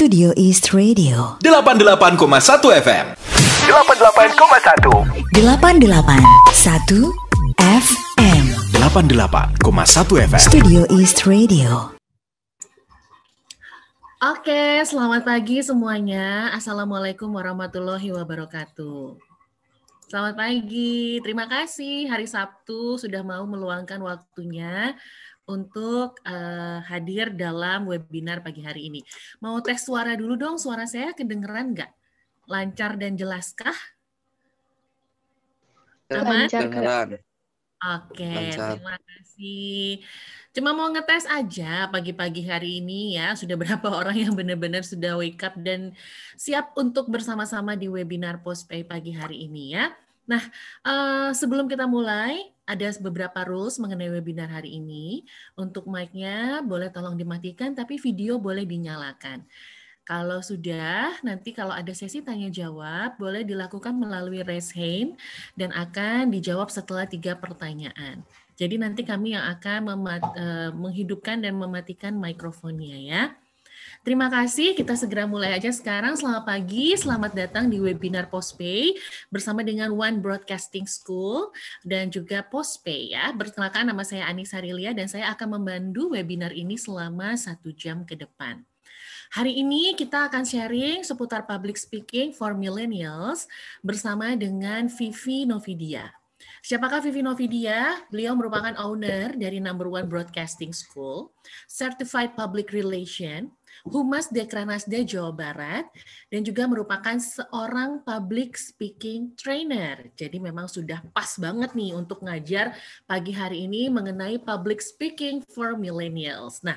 Studio East Radio 88,1 FM 88,1 88,1 FM 88,1 FM Studio East Radio Oke, selamat pagi semuanya. Assalamualaikum warahmatullahi wabarakatuh. Selamat pagi, terima kasih hari Sabtu sudah mau meluangkan waktunya untuk uh, hadir dalam webinar pagi hari ini. Mau tes suara dulu dong, suara saya kedengeran nggak? Lancar dan jelaskah? Aman? Lancar. Oke, terima kasih. Cuma mau ngetes aja pagi-pagi hari ini ya, sudah berapa orang yang benar-benar sudah wake up dan siap untuk bersama-sama di webinar postpay pagi hari ini ya. Nah, eh, sebelum kita mulai, ada beberapa rules mengenai webinar hari ini. Untuk mic-nya boleh tolong dimatikan, tapi video boleh dinyalakan. Kalau sudah, nanti kalau ada sesi tanya jawab, boleh dilakukan melalui raise hand dan akan dijawab setelah tiga pertanyaan. Jadi nanti kami yang akan eh, menghidupkan dan mematikan mikrofonnya ya. Terima kasih, kita segera mulai aja sekarang. Selamat pagi, selamat datang di webinar Postpay bersama dengan One Broadcasting School dan juga Postpay ya. Perkenalkan nama saya Anissa Rilia dan saya akan membantu webinar ini selama satu jam ke depan. Hari ini kita akan sharing seputar public speaking for millennials bersama dengan Vivi Novidia. Siapakah Vivi Novidia? Beliau merupakan owner dari Number One Broadcasting School, Certified Public Relation, Humas Dekranasda Jawa Barat dan juga merupakan seorang public speaking trainer. Jadi memang sudah pas banget nih untuk ngajar pagi hari ini mengenai public speaking for millennials. Nah,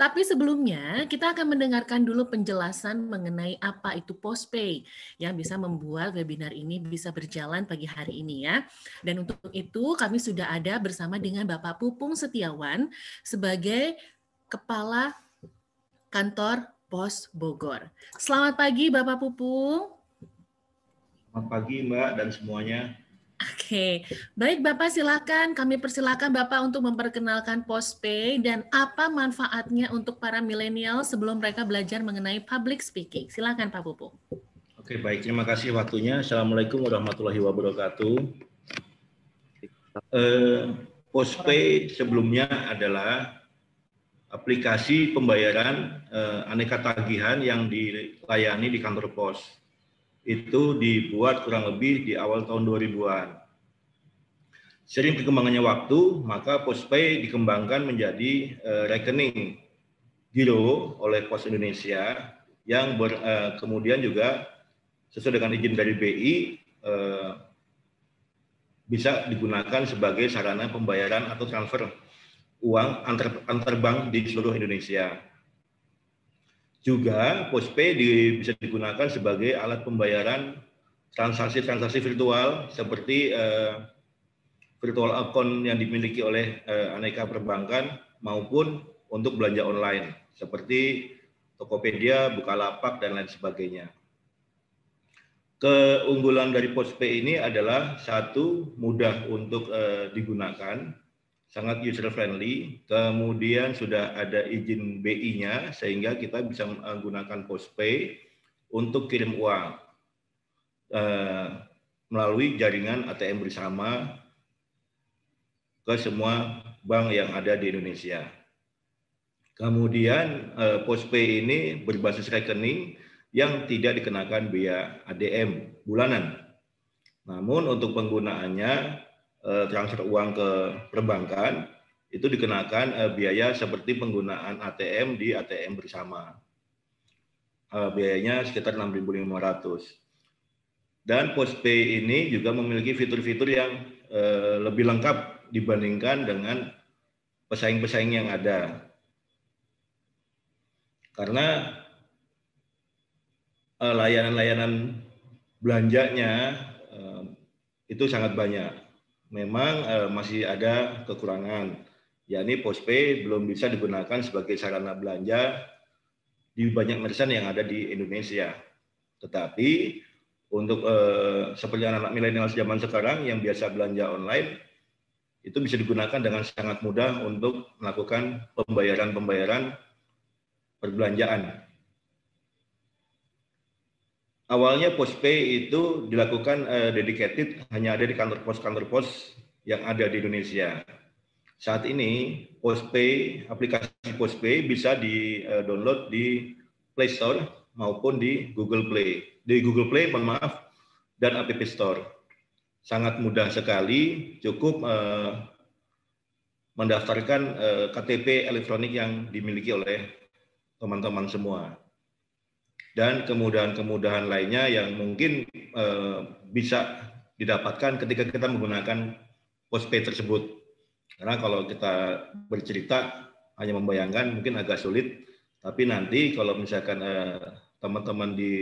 tapi sebelumnya, kita akan mendengarkan dulu penjelasan mengenai apa itu postpay yang bisa membuat webinar ini bisa berjalan pagi hari ini ya. Dan untuk itu kami sudah ada bersama dengan Bapak Pupung Setiawan sebagai Kepala kantor Pos Bogor. Selamat pagi Bapak Pupung. Selamat pagi Mbak dan semuanya. Oke, baik Bapak silakan kami persilakan Bapak untuk memperkenalkan POSPay dan apa manfaatnya untuk para milenial sebelum mereka belajar mengenai public speaking. Silakan Pak Pupung. Oke, baik. Terima kasih waktunya. Assalamualaikum warahmatullahi wabarakatuh. Eh, POSPay sebelumnya adalah aplikasi pembayaran uh, aneka tagihan yang dilayani di kantor pos. Itu dibuat kurang lebih di awal tahun 2000-an. Sering perkembangannya waktu, maka POSPay dikembangkan menjadi eh, rekening giro oleh Pos Indonesia yang ber, eh, kemudian juga sesuai dengan izin dari BI bisa digunakan sebagai sarana pembayaran atau transfer uang antar, antar bank di seluruh Indonesia. Juga postpay di, bisa digunakan sebagai alat pembayaran transaksi-transaksi virtual seperti uh, virtual account yang dimiliki oleh uh, aneka perbankan maupun untuk belanja online seperti Tokopedia, Bukalapak, dan lain sebagainya. Keunggulan dari postpay ini adalah satu mudah untuk uh, digunakan, sangat user friendly. Kemudian sudah ada izin BI-nya sehingga kita bisa menggunakan postpay untuk kirim uang eh, melalui jaringan ATM bersama ke semua bank yang ada di Indonesia. Kemudian eh, postpay ini berbasis rekening yang tidak dikenakan biaya ADM bulanan. Namun untuk penggunaannya Eh, transfer uang ke perbankan itu dikenakan eh, biaya seperti penggunaan ATM di ATM bersama. Eh, biayanya sekitar 6.500. Dan postpay ini juga memiliki fitur-fitur yang lebih lengkap dibandingkan dengan pesaing-pesaing yang ada. Karena layanan-layanan belanjanya itu sangat banyak memang uh, masih ada kekurangan, yakni postpay belum bisa digunakan sebagai sarana belanja di banyak merchant yang ada di Indonesia. Tetapi untuk uh, seperti anak-anak milenial zaman sekarang yang biasa belanja online, itu bisa digunakan dengan sangat mudah untuk melakukan pembayaran-pembayaran perbelanjaan awalnya postpay itu dilakukan uh, dedicated hanya ada di kantor pos-kantor pos yang ada di Indonesia. Saat ini postpay aplikasi postpay bisa di uh, download di Play Store maupun di Google Play. Di Google Play, mohon maaf, dan App Store. Sangat mudah sekali, cukup uh, mendaftarkan uh, KTP elektronik yang dimiliki oleh teman-teman semua dan kemudahan-kemudahan lainnya yang mungkin eh, bisa didapatkan ketika kita menggunakan postpay tersebut. Karena kalau kita bercerita hanya membayangkan mungkin agak sulit, tapi nanti kalau misalkan eh, teman-teman eh, di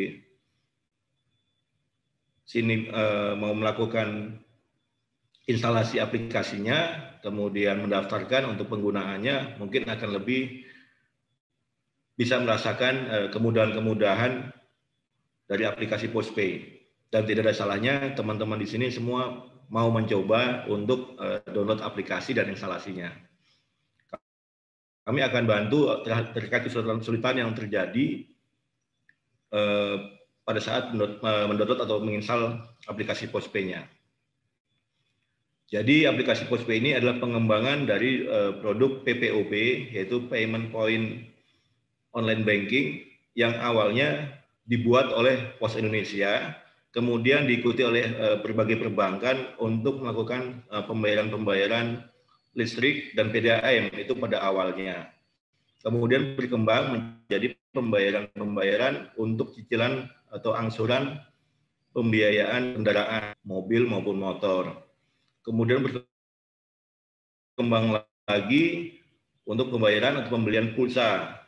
sini eh, mau melakukan instalasi aplikasinya, kemudian mendaftarkan untuk penggunaannya, mungkin akan lebih bisa merasakan eh, kemudahan-kemudahan dari aplikasi Postpay. Dan tidak ada salahnya teman-teman di sini semua mau mencoba untuk eh, download aplikasi dan instalasinya. Kami akan bantu eh, terkait kesulitan kesulitan yang terjadi pada saat mendownload atau menginstal aplikasi Postpay-nya. Jadi aplikasi Postpay ini adalah pengembangan dari produk PPOP yaitu Payment Point online banking yang awalnya dibuat oleh Pos Indonesia, kemudian diikuti oleh eh, berbagai perbankan untuk melakukan eh, pembayaran-pembayaran listrik dan PDAM itu pada awalnya. Kemudian berkembang menjadi pembayaran-pembayaran untuk cicilan atau angsuran pembiayaan kendaraan mobil maupun motor. Kemudian berkembang lagi untuk pembayaran atau pembelian pulsa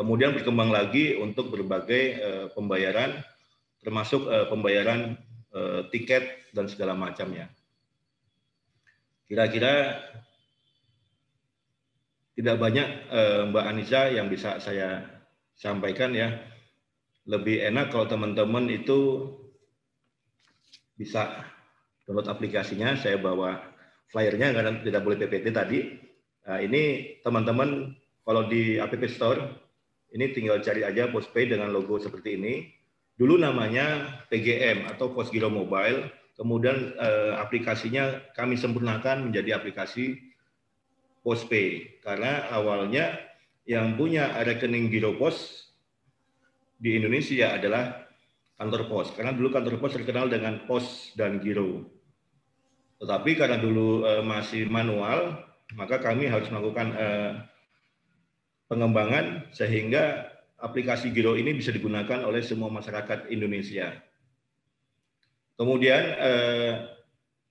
Kemudian berkembang lagi untuk berbagai uh, pembayaran, termasuk uh, pembayaran uh, tiket dan segala macamnya. Kira-kira tidak banyak uh, Mbak Anissa yang bisa saya sampaikan ya. Lebih enak kalau teman-teman itu bisa download aplikasinya. Saya bawa flyernya karena tidak boleh PPT tadi. Nah, ini teman-teman kalau di App Store ini tinggal cari aja postpaid dengan logo seperti ini. Dulu namanya PGM atau giro Mobile, kemudian eh, aplikasinya kami sempurnakan menjadi aplikasi postpay. Karena awalnya yang punya rekening Giro Pos di Indonesia adalah kantor pos. Karena dulu kantor pos terkenal dengan pos dan Giro. Tetapi karena dulu eh, masih manual, maka kami harus melakukan eh, pengembangan sehingga aplikasi Giro ini bisa digunakan oleh semua masyarakat Indonesia. Kemudian eh,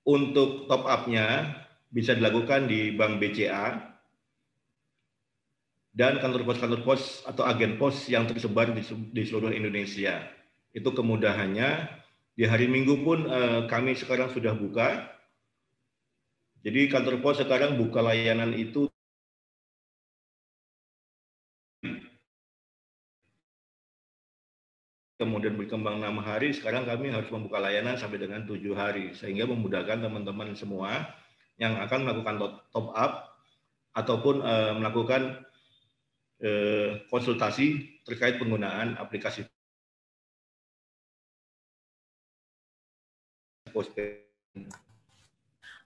untuk top up-nya bisa dilakukan di Bank BCA dan kantor pos-kantor pos atau agen pos yang tersebar di, seluruh Indonesia. Itu kemudahannya. Di hari Minggu pun eh, kami sekarang sudah buka. Jadi kantor pos sekarang buka layanan itu kemudian berkembang enam hari, sekarang kami harus membuka layanan sampai dengan tujuh hari, sehingga memudahkan teman-teman semua yang akan melakukan top up ataupun eh, melakukan eh, konsultasi terkait penggunaan aplikasi postpaid.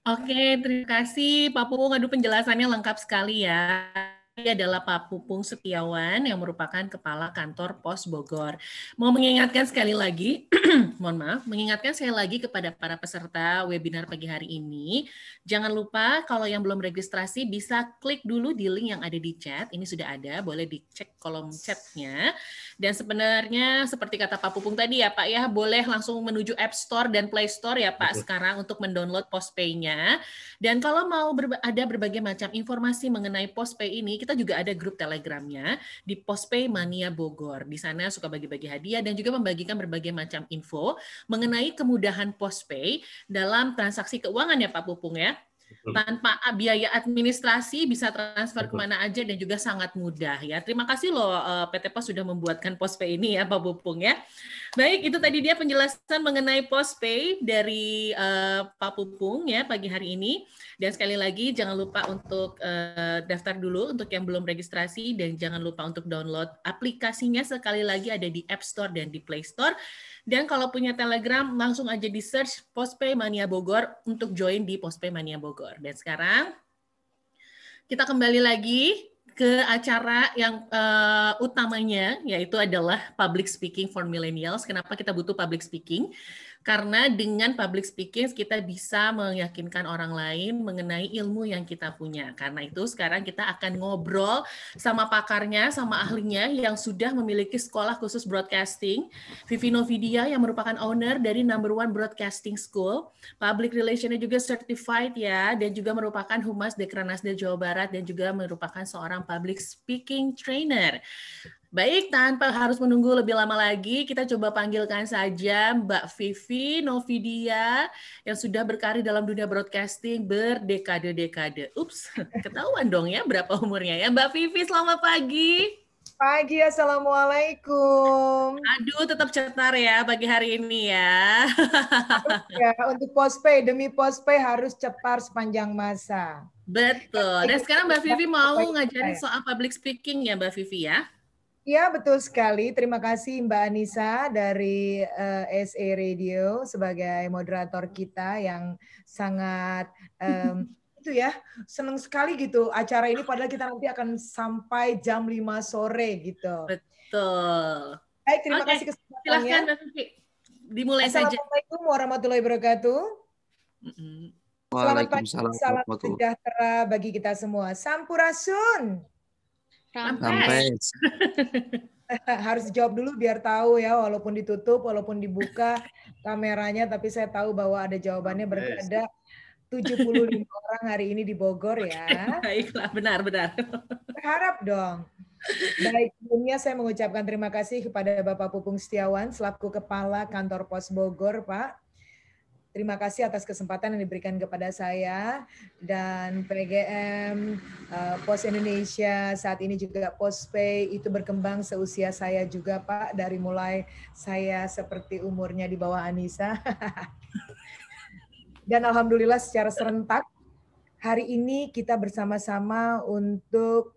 Oke, terima kasih Pak Pung. Aduh penjelasannya lengkap sekali ya. Ini adalah Pak Pupung Setiawan yang merupakan Kepala Kantor Pos Bogor. Mau mengingatkan sekali lagi, mohon maaf, mengingatkan sekali lagi kepada para peserta webinar pagi hari ini, jangan lupa kalau yang belum registrasi bisa klik dulu di link yang ada di chat, ini sudah ada, boleh dicek kolom chatnya. Dan sebenarnya seperti kata Pak Pupung tadi ya Pak ya, boleh langsung menuju App Store dan Play Store ya Pak Betul. sekarang untuk mendownload PosPay-nya. Dan kalau mau ada berbagai macam informasi mengenai PosPay ini, kita juga ada grup Telegramnya di Postpay Mania Bogor. Di sana suka bagi-bagi hadiah dan juga membagikan berbagai macam info mengenai kemudahan Postpay dalam transaksi keuangan ya Pak Pupung ya tanpa biaya administrasi bisa transfer Betul. kemana aja dan juga sangat mudah ya. Terima kasih loh eh, PT Pos sudah membuatkan POSPay ini ya Pak Bupung ya. Baik, itu tadi dia penjelasan mengenai POSPay dari uh, Pak Pupung ya pagi hari ini. Dan sekali lagi jangan lupa untuk uh, daftar dulu untuk yang belum registrasi dan jangan lupa untuk download aplikasinya sekali lagi ada di App Store dan di Play Store. Dan kalau punya Telegram, langsung aja di search Postpay Mania Bogor untuk join di Postpay Mania Bogor. Dan sekarang kita kembali lagi ke acara yang uh, utamanya yaitu adalah public speaking for millennials. Kenapa kita butuh public speaking? Karena dengan public speaking kita bisa meyakinkan orang lain mengenai ilmu yang kita punya. Karena itu sekarang kita akan ngobrol sama pakarnya, sama ahlinya yang sudah memiliki sekolah khusus broadcasting, Vivino Vidya yang merupakan owner dari Number One Broadcasting School, public relationnya juga certified ya, dan juga merupakan humas Dekranasda Jawa Barat dan juga merupakan seorang public speaking trainer. Baik, tanpa harus menunggu lebih lama lagi, kita coba panggilkan saja Mbak Vivi Novidia yang sudah berkarir dalam dunia broadcasting berdekade-dekade. Ups, ketahuan dong ya berapa umurnya ya. Mbak Vivi, selamat pagi. Pagi, Assalamualaikum. Aduh, tetap cetar ya pagi hari ini ya. ya, untuk postpay, demi postpay harus cetar sepanjang masa. Betul. Dan sekarang Mbak Vivi mau iya. ngajarin soal public speaking ya Mbak Vivi ya? Iya betul sekali. Terima kasih Mbak Anissa dari uh, eh, SA Radio sebagai moderator kita yang sangat um, itu ya, senang sekali gitu acara ini padahal kita nanti akan sampai jam 5 sore gitu. Betul. Baik, terima okay. kasih kesempatannya. Silahkan, Dimulai Assalamualaikum saja. Assalamualaikum warahmatullahi wabarakatuh. Mm -hmm. Selamat pagi, salam sejahtera bagi kita semua. Sampurasun sampai Harus jawab dulu biar tahu ya, walaupun ditutup, walaupun dibuka kameranya, tapi saya tahu bahwa ada jawabannya berarti ada 75 orang hari ini di Bogor ya. Baiklah, benar-benar. Berharap dong. Baik, sebelumnya saya mengucapkan terima kasih kepada Bapak Pupung Setiawan selaku Kepala Kantor Pos Bogor, Pak. Terima kasih atas kesempatan yang diberikan kepada saya dan PGM eh, Pos Indonesia saat ini juga Pospay itu berkembang seusia saya juga Pak dari mulai saya seperti umurnya di bawah Anissa. dan alhamdulillah secara serentak hari ini kita bersama-sama untuk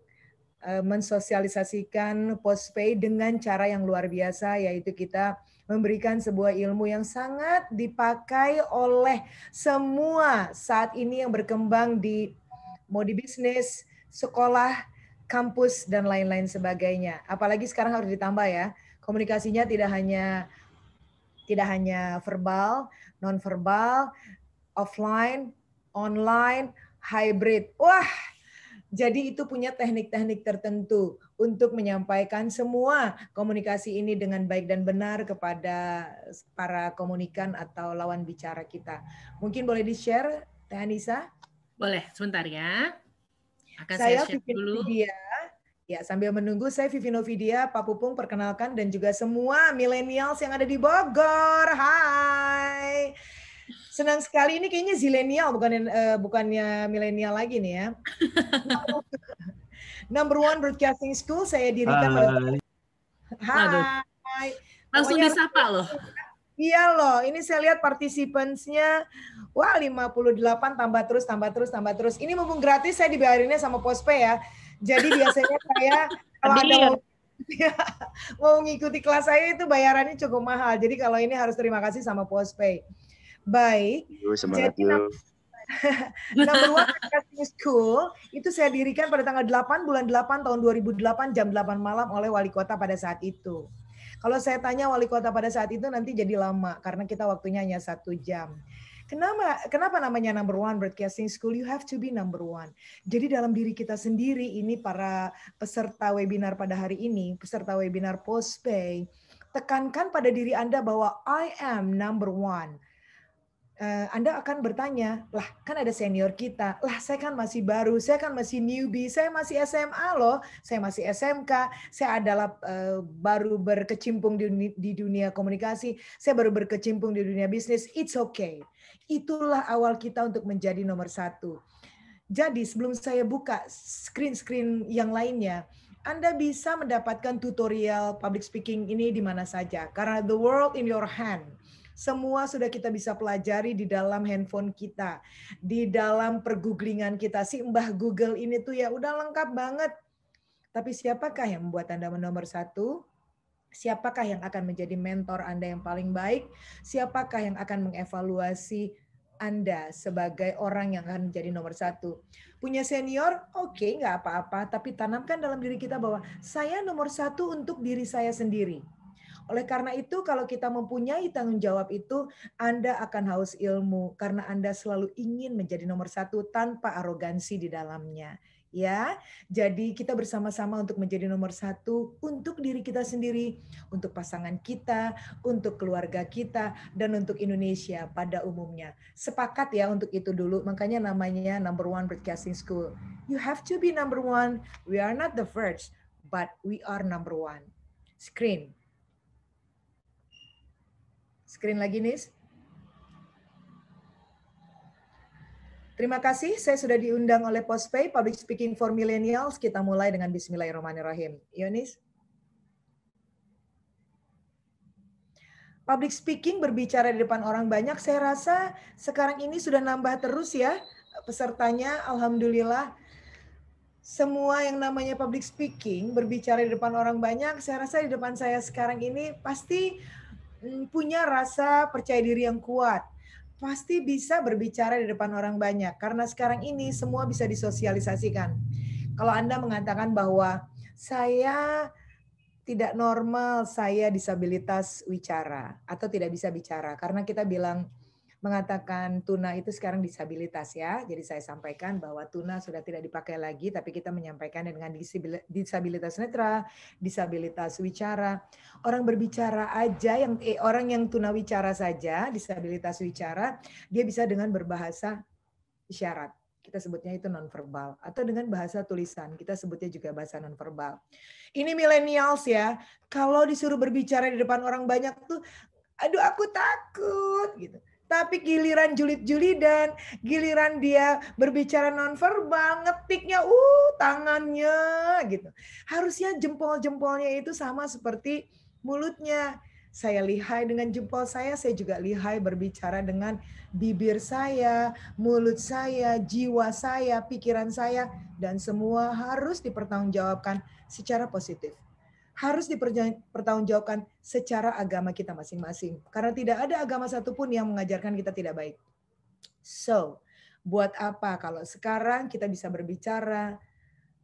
uh, mensosialisasikan Pospay dengan cara yang luar biasa yaitu kita memberikan sebuah ilmu yang sangat dipakai oleh semua saat ini yang berkembang di mau bisnis, sekolah, kampus dan lain-lain sebagainya. Apalagi sekarang harus ditambah ya, komunikasinya tidak hanya tidak hanya verbal, nonverbal, offline, online, hybrid. Wah, jadi itu punya teknik-teknik tertentu untuk menyampaikan semua komunikasi ini dengan baik dan benar kepada para komunikan atau lawan bicara kita. Mungkin boleh di-share, Teh Anissa? Boleh, sebentar ya. Akan saya, saya share dulu. Vidya. Ya, sambil menunggu saya Vivino Novidia, Pak Pupung perkenalkan dan juga semua milenials yang ada di Bogor. Hai. Senang sekali ini kayaknya zilenial bukan uh, bukannya milenial lagi nih ya. Number One Broadcasting School saya dirikan ah. pada Hai. Langsung Pokoknya disapa loh. Iya loh, ini saya lihat partisipansnya, wah 58 tambah terus tambah terus tambah terus. Ini mumpung gratis saya dibayarinnya sama Pospe ya. Jadi biasanya saya kalau ada mau ya, mau ngikuti kelas saya itu bayarannya cukup mahal. Jadi kalau ini harus terima kasih sama Pospe. Baik. Yuk, semangat Jadi, Number one Casting School itu saya dirikan pada tanggal 8 bulan 8 tahun 2008 jam 8 malam oleh wali kota pada saat itu. Kalau saya tanya wali kota pada saat itu nanti jadi lama karena kita waktunya hanya satu jam. Kenapa kenapa namanya number one broadcasting school? You have to be number one. Jadi dalam diri kita sendiri ini para peserta webinar pada hari ini, peserta webinar postpay, tekankan pada diri Anda bahwa I am number one. Eh, anda akan bertanya, lah kan ada senior kita, lah saya kan masih baru, saya kan masih newbie, saya masih SMA loh, saya masih SMK, saya adalah eh, baru berkecimpung di dunia komunikasi, saya baru berkecimpung di dunia bisnis, it's okay. Itulah awal kita untuk menjadi nomor satu. Jadi sebelum saya buka screen-screen yang lainnya, anda bisa mendapatkan tutorial public speaking ini di mana saja, karena the world in your hand semua sudah kita bisa pelajari di dalam handphone kita, di dalam pergooglingan kita. Si Mbah Google ini tuh ya udah lengkap banget. Tapi siapakah yang membuat Anda nomor satu? Siapakah yang akan menjadi mentor Anda yang paling baik? Siapakah yang akan mengevaluasi anda sebagai orang yang akan menjadi nomor satu. Punya senior, oke, okay, nggak apa-apa, tapi tanamkan dalam diri kita bahwa saya nomor satu untuk diri saya sendiri. Oleh karena itu, kalau kita mempunyai tanggung jawab itu, Anda akan haus ilmu karena Anda selalu ingin menjadi nomor satu tanpa arogansi di dalamnya. Ya, jadi kita bersama-sama untuk menjadi nomor satu untuk diri kita sendiri, untuk pasangan kita, untuk keluarga kita, dan untuk Indonesia pada umumnya. Sepakat ya untuk itu dulu, makanya namanya number one broadcasting school. You have to be number one. We are not the first, but we are number one. Screen. Screen lagi, Nis. Terima kasih, saya sudah diundang oleh Postpay Public Speaking for Millennials. Kita mulai dengan Bismillahirrahmanirrahim. Yonis. Iya, public speaking berbicara di depan orang banyak, saya rasa sekarang ini sudah nambah terus ya pesertanya. Alhamdulillah, semua yang namanya public speaking berbicara di depan orang banyak, saya rasa di depan saya sekarang ini pasti Mm, punya rasa percaya diri yang kuat, pasti bisa berbicara di depan orang banyak karena sekarang ini semua bisa disosialisasikan. Kalau Anda mengatakan bahwa saya tidak normal, saya disabilitas wicara atau tidak bisa bicara karena kita bilang mengatakan tuna itu sekarang disabilitas ya. Jadi saya sampaikan bahwa tuna sudah tidak dipakai lagi, tapi kita menyampaikan dengan disabilitas netra, disabilitas wicara. Orang berbicara aja yang eh, orang yang tuna wicara saja, disabilitas wicara, dia bisa dengan berbahasa syarat, kita sebutnya itu nonverbal atau dengan bahasa tulisan kita sebutnya juga bahasa nonverbal. Ini milenials ya, kalau disuruh berbicara di depan orang banyak tuh aduh aku takut gitu. Tapi giliran Juli dan giliran dia berbicara nonverbal, ngetiknya uh tangannya gitu. Harusnya jempol-jempolnya itu sama seperti mulutnya. Saya lihai dengan jempol saya, saya juga lihai berbicara dengan bibir saya, mulut saya, jiwa saya, pikiran saya dan semua harus dipertanggungjawabkan secara positif harus dipertanggungjawabkan secara agama kita masing-masing. Karena tidak ada agama satupun yang mengajarkan kita tidak baik. So, buat apa kalau sekarang kita bisa berbicara,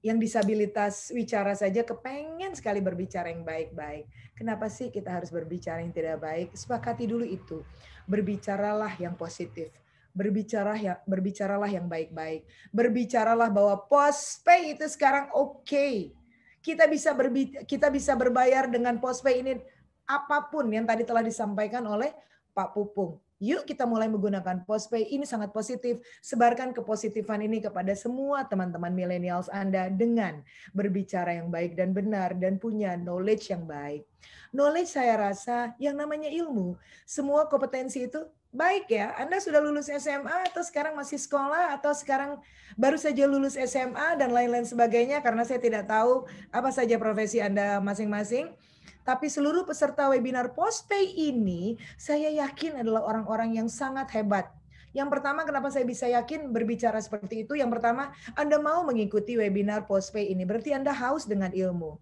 yang disabilitas bicara saja kepengen sekali berbicara yang baik-baik. Kenapa sih kita harus berbicara yang tidak baik? Sepakati dulu itu. Berbicaralah yang positif berbicara yang berbicaralah yang baik-baik berbicaralah bahwa postpay itu sekarang oke okay. Kita bisa berbi kita bisa berbayar dengan postpay ini apapun yang tadi telah disampaikan oleh Pak Pupung. Yuk kita mulai menggunakan postpay. Ini sangat positif. Sebarkan kepositifan ini kepada semua teman-teman milenials Anda dengan berbicara yang baik dan benar dan punya knowledge yang baik. Knowledge saya rasa yang namanya ilmu, semua kompetensi itu baik ya. Anda sudah lulus SMA atau sekarang masih sekolah atau sekarang baru saja lulus SMA dan lain-lain sebagainya karena saya tidak tahu apa saja profesi Anda masing-masing. Tapi seluruh peserta webinar Postpay ini saya yakin adalah orang-orang yang sangat hebat yang pertama, kenapa saya bisa yakin berbicara seperti itu? Yang pertama, Anda mau mengikuti webinar Postpay ini, berarti Anda haus dengan ilmu.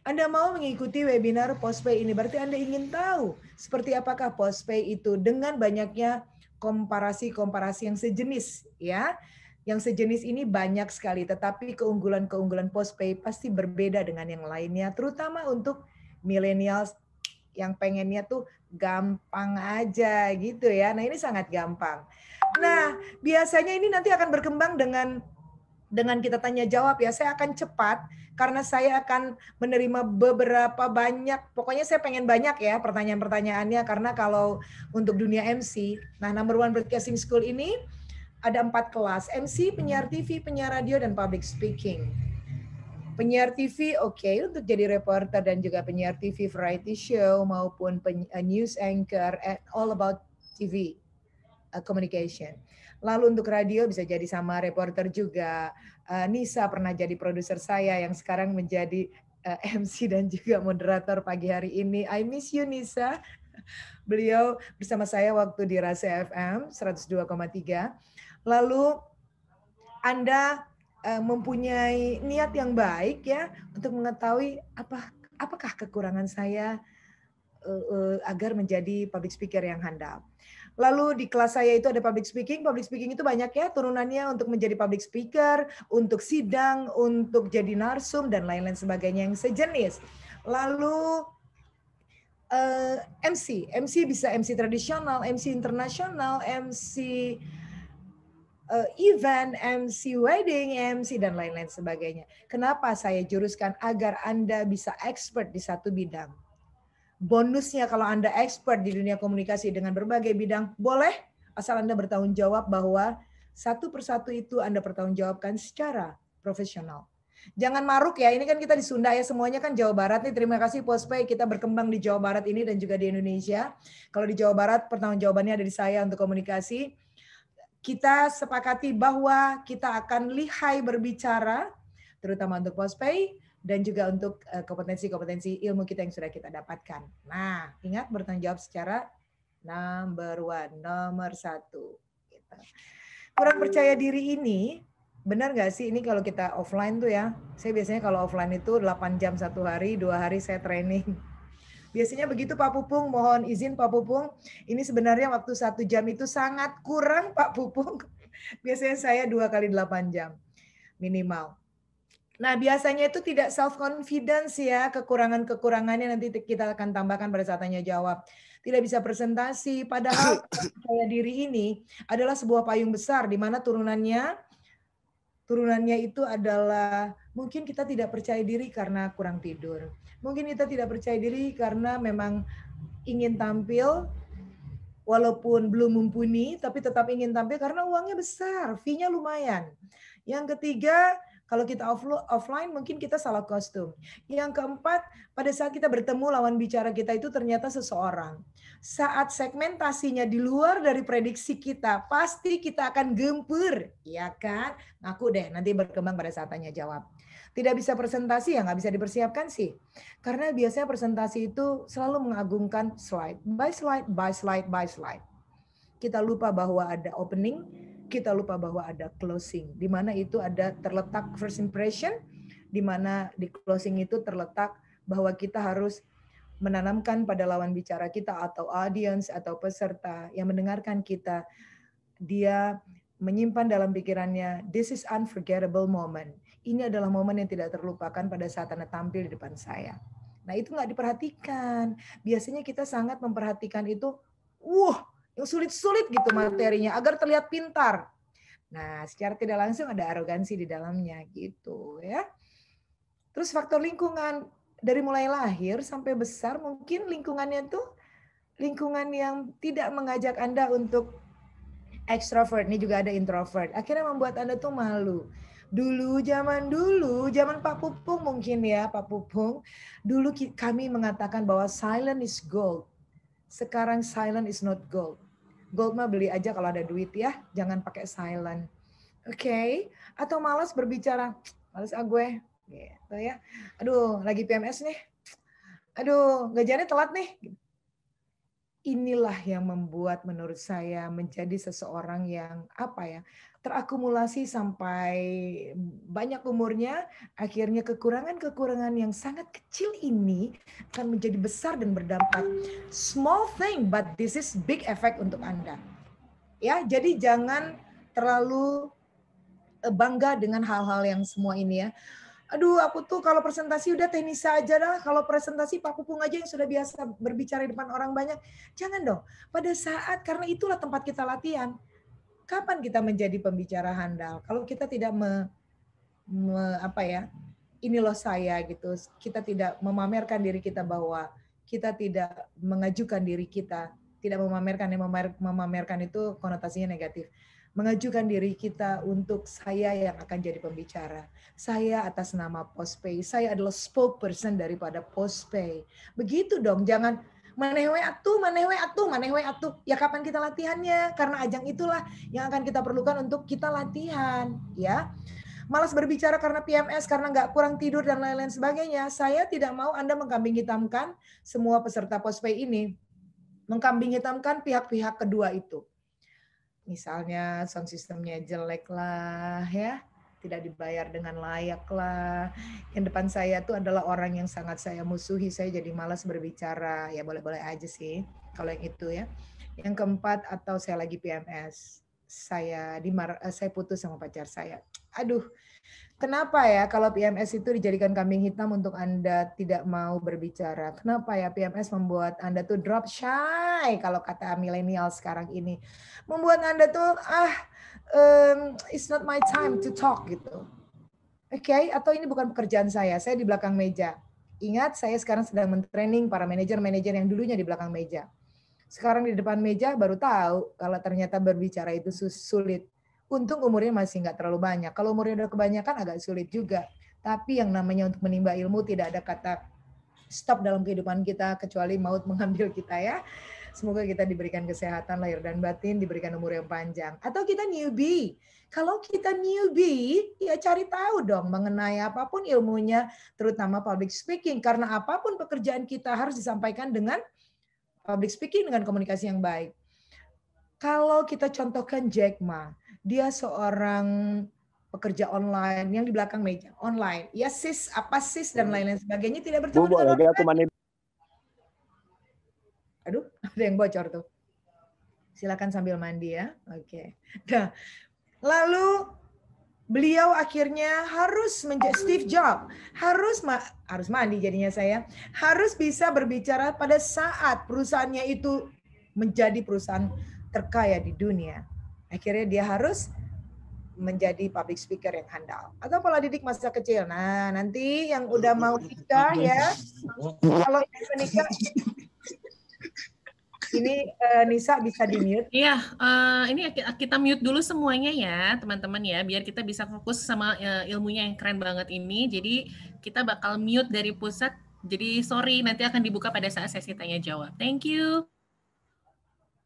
Anda mau mengikuti webinar postpay ini, berarti Anda ingin tahu seperti apakah postpay itu dengan banyaknya komparasi-komparasi yang sejenis ya. Yang sejenis ini banyak sekali, tetapi keunggulan-keunggulan postpay pasti berbeda dengan yang lainnya, terutama untuk milenials yang pengennya tuh gampang aja gitu ya. Nah ini sangat gampang. Nah biasanya ini nanti akan berkembang dengan dengan kita tanya jawab ya saya akan cepat karena saya akan menerima beberapa banyak pokoknya saya pengen banyak ya pertanyaan-pertanyaannya karena kalau untuk dunia MC nah number one broadcasting school ini ada empat kelas MC penyiar TV penyiar radio dan public speaking penyiar TV oke okay, untuk jadi reporter dan juga penyiar TV variety show maupun uh, news anchor and eh, all about TV uh, communication Lalu untuk radio bisa jadi sama reporter juga. Eh, Nisa pernah jadi produser saya yang sekarang menjadi eh, MC dan juga moderator pagi hari ini. I miss you Nisa. Beliau bersama saya waktu di Rasa FM 102,3. Lalu Anda eh, mempunyai niat yang baik ya untuk mengetahui apa apakah kekurangan saya agar menjadi public speaker yang handal. Lalu di kelas saya itu ada public speaking. Public speaking itu banyak ya turunannya untuk menjadi public speaker, untuk sidang, untuk jadi narsum dan lain-lain sebagainya yang sejenis. Lalu uh, eh, MC, MC bisa MC tradisional, MC internasional, MC uh, eh, event, MC wedding, MC dan lain-lain sebagainya. Kenapa saya juruskan agar Anda bisa expert di satu bidang? bonusnya kalau Anda expert di dunia komunikasi dengan berbagai bidang, boleh asal Anda bertanggung jawab bahwa satu persatu itu Anda pertanggungjawabkan secara profesional. Jangan maruk ya, ini kan kita di Sunda ya, semuanya kan Jawa Barat nih. Terima kasih Postpay, kita berkembang di Jawa Barat ini dan juga di Indonesia. Kalau di Jawa Barat, pertanggung jawabannya ada di saya untuk komunikasi. Kita sepakati bahwa kita akan lihai berbicara, terutama untuk Postpay, dan juga untuk eh, kompetensi-kompetensi ilmu kita yang sudah kita dapatkan. Nah, ingat bertanggung jawab secara number one, nomor satu. Gitu. Kurang percaya diri ini, benar nggak sih ini kalau kita offline tuh ya, saya biasanya kalau offline itu 8 jam satu hari, dua hari saya training. Biasanya begitu Pak Pupung, mohon izin Pak Pupung, ini sebenarnya waktu satu jam itu sangat kurang Pak Pupung. Biasanya saya dua kali delapan jam minimal Nah, biasanya itu tidak self confidence ya, kekurangan-kekurangannya nanti kita akan tambahkan pada saat tanya jawab. Tidak bisa presentasi, padahal percaya diri ini adalah sebuah payung besar di mana turunannya turunannya itu adalah mungkin kita tidak percaya diri karena kurang tidur. Mungkin kita tidak percaya diri karena memang ingin tampil walaupun belum mumpuni tapi tetap ingin tampil karena uangnya besar, fee-nya lumayan. Yang ketiga, kalau kita off offline mungkin kita salah kostum. Yang keempat, pada saat kita bertemu lawan bicara kita itu ternyata seseorang. Saat segmentasinya di luar dari prediksi kita, pasti kita akan gempur, ya kan? Ngaku deh, nanti berkembang pada saat tanya jawab. Tidak bisa presentasi ya nggak bisa dipersiapkan sih. Karena biasanya presentasi itu selalu mengagungkan slide by slide by slide by slide. Kita lupa bahwa ada opening, kita lupa bahwa ada closing, di mana itu ada terletak first impression, di mana di closing itu terletak bahwa kita harus menanamkan pada lawan bicara kita atau audience atau peserta yang mendengarkan kita, dia menyimpan dalam pikirannya, this is unforgettable moment. Ini adalah momen yang tidak terlupakan pada saat Anda tampil di depan saya. Nah itu nggak diperhatikan. Biasanya kita sangat memperhatikan itu, wah sulit-sulit gitu materinya agar terlihat pintar. Nah, secara tidak langsung ada arogansi di dalamnya gitu ya. Terus faktor lingkungan dari mulai lahir sampai besar mungkin lingkungannya tuh lingkungan yang tidak mengajak Anda untuk extrovert, ini juga ada introvert. Akhirnya membuat Anda tuh malu. Dulu zaman dulu, zaman Pak Pupung mungkin ya, Pak Pupung. Dulu kami mengatakan bahwa silent is gold. Sekarang silent is not gold. Gold mah beli aja kalau ada duit ya, jangan pakai silent. Oke, okay? atau malas berbicara, malas ah gue, gitu ya. Aduh, lagi PMS nih. Aduh, gajiannya telat nih inilah yang membuat menurut saya menjadi seseorang yang apa ya terakumulasi sampai banyak umurnya akhirnya kekurangan-kekurangan yang sangat kecil ini akan menjadi besar dan berdampak small thing but this is big effect untuk Anda ya jadi jangan terlalu eh, bangga dengan hal-hal yang semua ini ya aduh aku tuh kalau presentasi udah teknis aja lah, kalau presentasi Pak Pupung aja yang sudah biasa berbicara di depan orang banyak. Jangan dong, pada saat, karena itulah tempat kita latihan. Kapan kita menjadi pembicara handal? Kalau kita tidak me, me apa ya, ini loh saya gitu, kita tidak memamerkan diri kita bahwa kita tidak mengajukan diri kita, tidak memamerkan, yang memamerkan itu konotasinya negatif mengajukan diri kita untuk saya yang akan jadi pembicara. Saya atas nama Postpay, saya adalah spokesperson daripada Postpay. Begitu dong, jangan manehwe atuh, manehwe atuh, manehwe atuh. Ya kapan kita latihannya? Karena ajang itulah yang akan kita perlukan untuk kita latihan, ya. Malas berbicara karena PMS, karena nggak kurang tidur dan lain-lain sebagainya. Saya tidak mau Anda mengkambing hitamkan semua peserta Postpay ini. Mengkambing hitamkan pihak-pihak kedua itu misalnya sound systemnya jelek lah ya tidak dibayar dengan layak lah yang depan saya tuh adalah orang yang sangat saya musuhi saya jadi malas berbicara ya boleh-boleh aja sih kalau yang itu ya yang keempat atau saya lagi PMS saya dimar eh, saya putus sama pacar saya aduh Kenapa ya kalau PMS itu dijadikan kambing hitam untuk Anda tidak mau berbicara? Kenapa ya PMS membuat Anda tuh drop shy kalau kata milenial sekarang ini? Membuat Anda tuh ah um, it's not my time to talk gitu. Oke, okay? atau ini bukan pekerjaan saya, saya di belakang meja. Ingat, saya sekarang sedang mentraining para manajer-manajer yang dulunya di belakang meja. Sekarang di depan meja baru tahu kalau ternyata berbicara itu sulit untung umurnya masih nggak terlalu banyak. Kalau umurnya udah kebanyakan agak sulit juga. Tapi yang namanya untuk menimba ilmu tidak ada kata stop dalam kehidupan kita kecuali maut mengambil kita ya. Semoga kita diberikan kesehatan lahir dan batin, diberikan umur yang panjang. Atau kita newbie. Kalau kita newbie, ya cari tahu dong mengenai apapun ilmunya, terutama public speaking. Karena apapun pekerjaan kita harus disampaikan dengan public speaking dengan komunikasi yang baik. Kalau kita contohkan Jack Ma, dia seorang pekerja online yang di belakang meja online ya sis apa sis dan hmm. lain-lain sebagainya tidak bertemu Bu, dengan aku mani... aduh ada yang bocor tuh silakan sambil mandi ya oke okay. nah lalu beliau akhirnya harus menjadi Steve Jobs harus ma harus mandi jadinya saya harus bisa berbicara pada saat perusahaannya itu menjadi perusahaan terkaya di dunia Akhirnya dia harus menjadi public speaker yang handal. Atau pola didik masa kecil. Nah, nanti yang udah mau nikah ya, kalau menikah ini uh, Nisa bisa di mute. Iya, uh, ini kita mute dulu semuanya ya, teman-teman ya, biar kita bisa fokus sama uh, ilmunya yang keren banget ini. Jadi kita bakal mute dari pusat. Jadi sorry, nanti akan dibuka pada saat sesi tanya jawab. Thank you.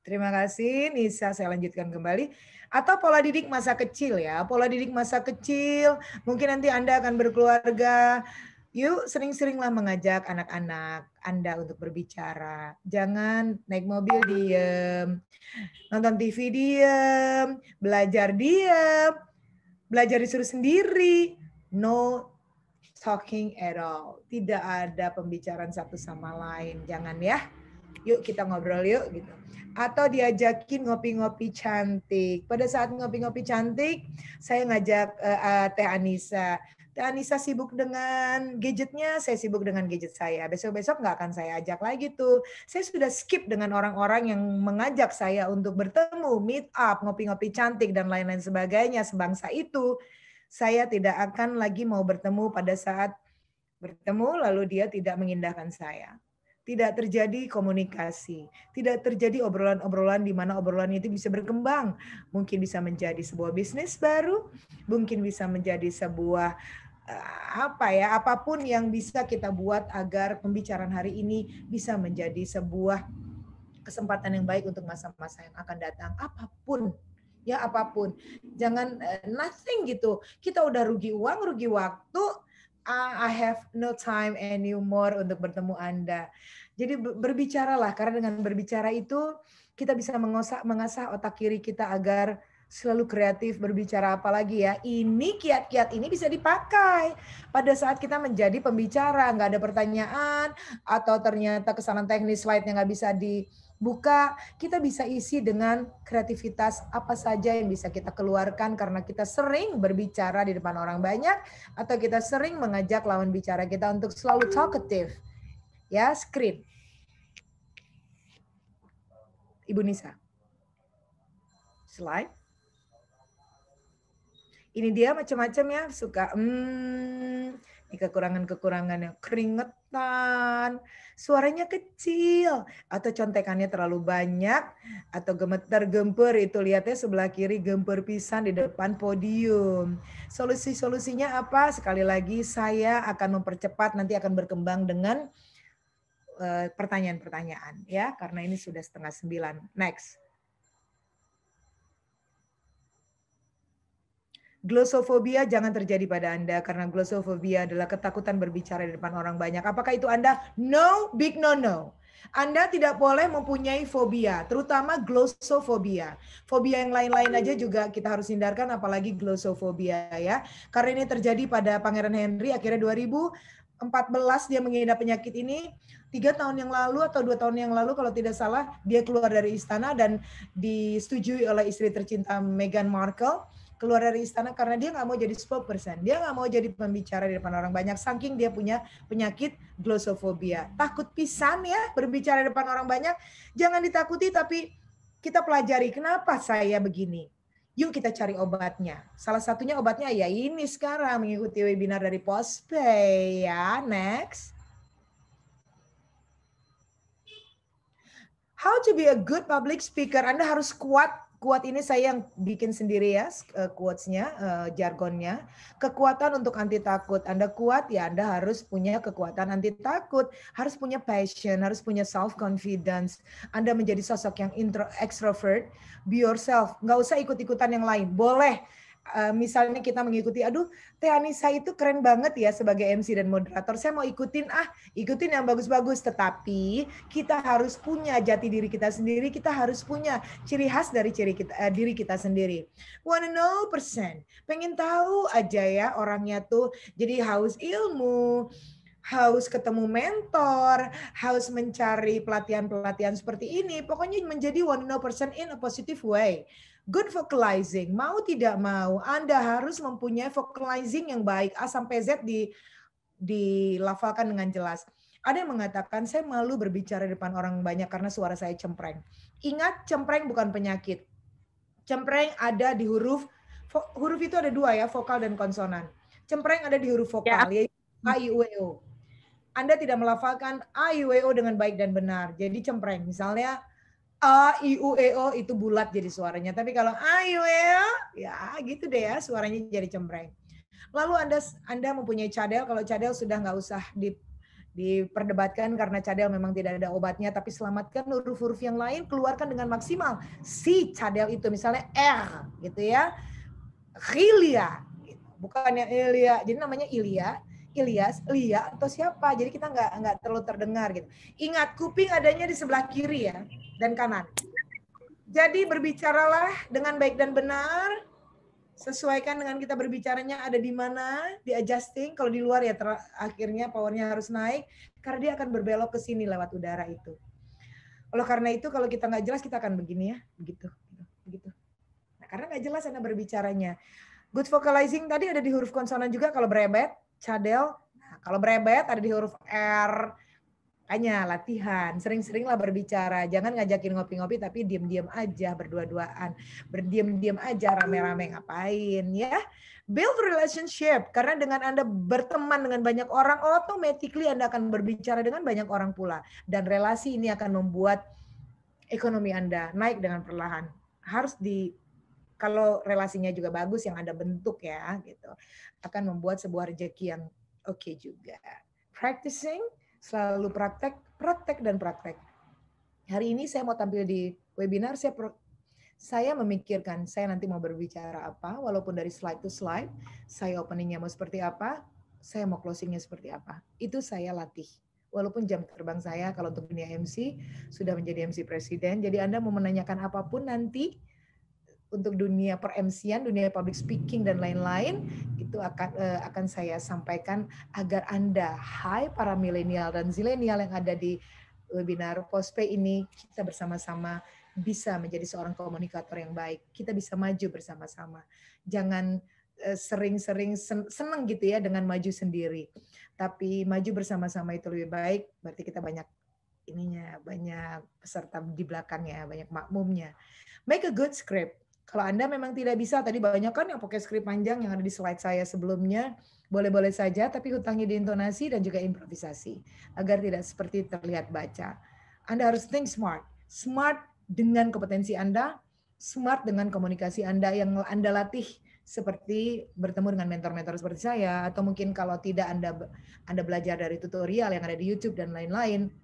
Terima kasih Nisa, saya lanjutkan kembali. Atau pola didik masa kecil ya, pola didik masa kecil, mungkin nanti Anda akan berkeluarga, yuk sering-seringlah mengajak anak-anak Anda untuk berbicara. Jangan naik mobil diem, nonton TV diem, belajar diem, belajar disuruh sendiri. No talking at all. Tidak ada pembicaraan satu sama lain. Jangan ya. Yuk kita ngobrol yuk gitu atau diajakin ngopi-ngopi cantik. Pada saat ngopi-ngopi cantik, saya ngajak uh, uh, Teh Anissa. Teh Anissa sibuk dengan gadgetnya, saya sibuk dengan gadget saya. Besok-besok nggak akan saya ajak lagi tuh. Saya sudah skip dengan orang-orang yang mengajak saya untuk bertemu, meet up, ngopi-ngopi cantik, dan lain-lain sebagainya. Sebangsa itu, saya tidak akan lagi mau bertemu pada saat bertemu, lalu dia tidak mengindahkan saya tidak terjadi komunikasi, tidak terjadi obrolan-obrolan di mana obrolan itu bisa berkembang, mungkin bisa menjadi sebuah bisnis baru, mungkin bisa menjadi sebuah eh, apa ya, apapun yang bisa kita buat agar pembicaraan hari ini bisa menjadi sebuah kesempatan yang baik untuk masa-masa yang akan datang, apapun ya apapun. Jangan eh, nothing gitu. Kita udah rugi uang, rugi waktu, Ah, I have no time anymore untuk bertemu Anda. Jadi berbicaralah karena dengan berbicara itu kita bisa mengosak mengasah otak kiri kita agar selalu kreatif berbicara apa lagi ya. Ini kiat-kiat ini bisa dipakai pada saat kita menjadi pembicara, nggak ada pertanyaan atau ternyata kesalahan teknis slide yang nggak bisa di buka, kita bisa isi dengan kreativitas apa saja yang bisa kita keluarkan karena kita sering berbicara di depan orang banyak atau kita sering mengajak lawan bicara kita untuk selalu talkative. Ya, screen. Ibu Nisa. Slide. Ini dia macam-macam ya, suka hmm, ini kekurangan-kekurangannya keringet suaranya kecil, atau contekannya terlalu banyak, atau gemeter-gemper itu lihatnya sebelah kiri gemper pisan di depan podium. Solusi-solusinya apa? Sekali lagi saya akan mempercepat nanti akan berkembang dengan eh, pertanyaan-pertanyaan ya karena ini sudah setengah sembilan. Next. glosofobia jangan terjadi pada Anda karena glosofobia adalah ketakutan berbicara di depan orang banyak. Apakah itu Anda? No, big no no. Anda tidak boleh mempunyai fobia, terutama glosofobia. Fobia yang lain-lain aja juga kita harus hindarkan apalagi glosofobia ya. Karena ini terjadi pada Pangeran Henry akhirnya 2014 dia mengidap penyakit ini. Tiga tahun yang lalu atau dua tahun yang lalu kalau tidak salah dia keluar dari istana dan disetujui oleh istri tercinta Meghan Markle keluar dari istana karena dia nggak mau jadi spokesperson, dia nggak mau jadi pembicara di depan orang banyak, saking dia punya penyakit glosofobia. Takut pisan ya berbicara di depan orang banyak, jangan ditakuti tapi kita pelajari kenapa saya begini. Yuk kita cari obatnya. Salah satunya obatnya ya ini sekarang mengikuti webinar dari Postpay ya. Next. How to be a good public speaker. Anda harus kuat Kuat ini saya yang bikin sendiri ya eh, quotes-nya, eh, jargonnya. Kekuatan untuk anti takut. Anda kuat ya Anda harus punya kekuatan anti takut, harus punya passion, harus punya self confidence. Anda menjadi sosok yang intro extrovert, be yourself. Nggak usah ikut-ikutan yang lain. Boleh Eh, misalnya kita mengikuti, aduh Teh Anissa itu keren banget ya sebagai MC dan moderator, saya mau ikutin ah, ikutin yang bagus-bagus. Tetapi kita harus punya jati diri kita sendiri, kita harus punya ciri khas dari ciri kita, uh, diri kita sendiri. Wanna know percent, pengen tahu aja ya orangnya tuh, jadi haus ilmu, haus ketemu mentor, haus mencari pelatihan-pelatihan seperti ini, pokoknya menjadi one no person in a positive way good vocalizing. Mau tidak mau, Anda harus mempunyai vocalizing yang baik. A sampai Z di dilafalkan dengan jelas. Ada yang mengatakan saya malu berbicara di depan orang banyak karena suara saya cempreng. Ingat, cempreng bukan penyakit. Cempreng ada di huruf huruf itu ada dua ya, vokal dan konsonan. Cempreng ada di huruf vokal ya. yaitu a i u e o. Anda tidak melafalkan a i u e o dengan baik dan benar. Jadi cempreng. Misalnya A, I, U, E, O itu bulat jadi suaranya. Tapi kalau A, I, U, E, O, ya gitu deh ya suaranya jadi cempreng. Lalu Anda Anda mempunyai cadel, kalau cadel sudah nggak usah di, diperdebatkan karena cadel memang tidak ada obatnya, tapi selamatkan huruf-huruf yang lain, keluarkan dengan maksimal. Si cadel itu misalnya R gitu ya, Khilia, gitu. bukannya Ilia, jadi namanya Ilia Ilyas, Lia atau siapa. Jadi kita nggak nggak terlalu terdengar gitu. Ingat kuping adanya di sebelah kiri ya dan kanan. Jadi berbicaralah dengan baik dan benar. Sesuaikan dengan kita berbicaranya ada di mana, di adjusting. Kalau di luar ya ter- akhirnya powernya harus naik karena dia akan berbelok ke sini lewat udara itu. Kalau karena itu kalau kita nggak jelas kita akan begini ya, begitu, begitu. Nah, karena nggak jelas anda berbicaranya. Good vocalizing tadi ada di huruf konsonan juga kalau berebet cadel. Nah, kalau berebet ada di huruf R. Kayaknya latihan, sering-seringlah berbicara. Jangan ngajakin ngopi-ngopi tapi diam-diam aja berdua-duaan. Berdiam-diam aja rame-rame ngapain ya. Build relationship karena dengan Anda berteman dengan banyak orang, automatically Anda akan berbicara dengan banyak orang pula dan relasi ini akan membuat ekonomi Anda naik dengan perlahan. Harus di kalau relasinya juga bagus yang ada bentuk ya gitu akan membuat sebuah rejeki yang oke okay juga. Practicing selalu praktek, praktek dan praktek. Hari ini saya mau tampil di webinar saya saya memikirkan saya nanti mau berbicara apa, walaupun dari slide to slide, saya openingnya mau seperti apa, saya mau closingnya seperti apa. Itu saya latih. Walaupun jam terbang saya kalau untuk dunia MC sudah menjadi MC presiden, jadi Anda mau menanyakan apapun nanti untuk dunia per MC-an, dunia public speaking dan lain-lain itu akan uh, akan saya sampaikan agar Anda hai para milenial dan zilenial yang ada di webinar POSPE ini kita bersama-sama bisa menjadi seorang komunikator yang baik. Kita bisa maju bersama-sama. Jangan eh, sering-sering seneng gitu ya dengan maju sendiri. Tapi maju bersama-sama itu lebih baik. Berarti kita banyak ininya, banyak peserta di belakangnya, banyak makmumnya. Make a good script. Kalau Anda memang tidak bisa, tadi banyak kan yang pakai skrip panjang yang ada di slide saya sebelumnya, boleh-boleh saja, tapi hutangnya di intonasi dan juga improvisasi, agar tidak seperti terlihat baca. Anda harus think smart. Smart dengan kompetensi Anda, smart dengan komunikasi Anda yang Anda latih seperti bertemu dengan mentor-mentor seperti saya atau mungkin kalau tidak Anda Anda belajar dari tutorial yang ada di YouTube dan lain-lain.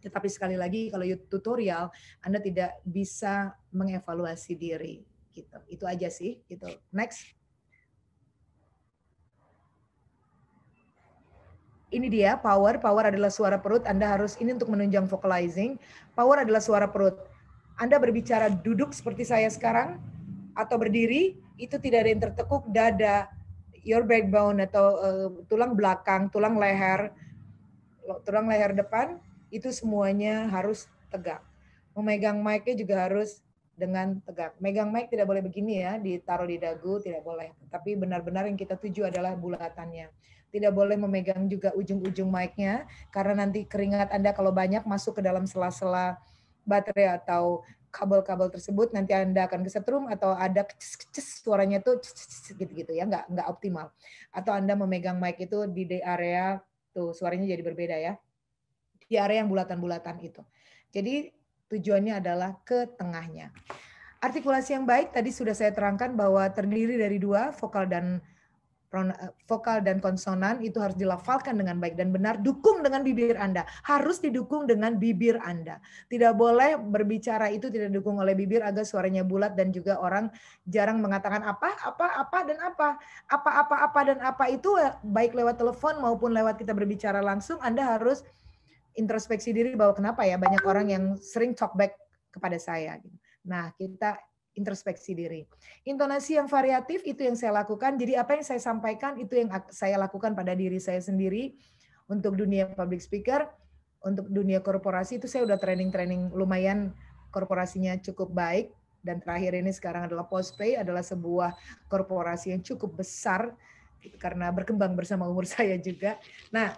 Tetapi sekali lagi kalau tutorial Anda tidak bisa mengevaluasi diri gitu itu aja sih gitu next ini dia power. Power adalah suara perut. Anda harus ini untuk menunjang vocalizing. Power adalah suara perut. Anda berbicara duduk seperti saya sekarang atau berdiri itu tidak ada yang tertekuk dada, your backbone atau uh, tulang belakang, tulang leher, tulang leher depan itu semuanya harus tegak. Memegang mic-nya juga harus dengan tegak. Megang mic tidak boleh begini ya, ditaruh di dagu tidak boleh. Tapi benar-benar yang kita tuju adalah bulatannya. Tidak boleh memegang juga ujung-ujung mic-nya karena nanti keringat Anda kalau banyak masuk ke dalam sela-sela baterai atau kabel-kabel tersebut nanti Anda akan kesetrum atau ada keces-keces suaranya tuh gitu-gitu ya nggak nggak optimal atau Anda memegang mic itu di area tuh suaranya jadi berbeda ya di area yang bulatan-bulatan itu. Jadi Tujuannya adalah ke tengahnya. Artikulasi yang baik tadi sudah saya terangkan bahwa terdiri dari dua, vokal dan eh, vokal dan konsonan itu harus dilafalkan dengan baik dan benar, dukung dengan bibir Anda. Harus didukung dengan bibir Anda. Tidak boleh berbicara itu tidak didukung oleh bibir agar suaranya bulat dan juga orang jarang mengatakan apa, apa, apa, dan apa. Apa, apa, apa, dan apa itu eh, baik lewat telepon maupun lewat kita berbicara langsung, Anda harus introspeksi diri bahwa kenapa ya banyak orang yang sering talk back kepada saya. Gitu. Nah, kita introspeksi diri. Intonasi yang variatif itu yang saya lakukan. Jadi apa yang saya sampaikan itu yang saya lakukan pada diri saya sendiri untuk dunia public speaker, untuk dunia korporasi itu saya udah training-training lumayan korporasinya cukup baik dan terakhir ini sekarang adalah Postpay adalah sebuah korporasi yang cukup besar karena berkembang bersama umur saya juga. Nah,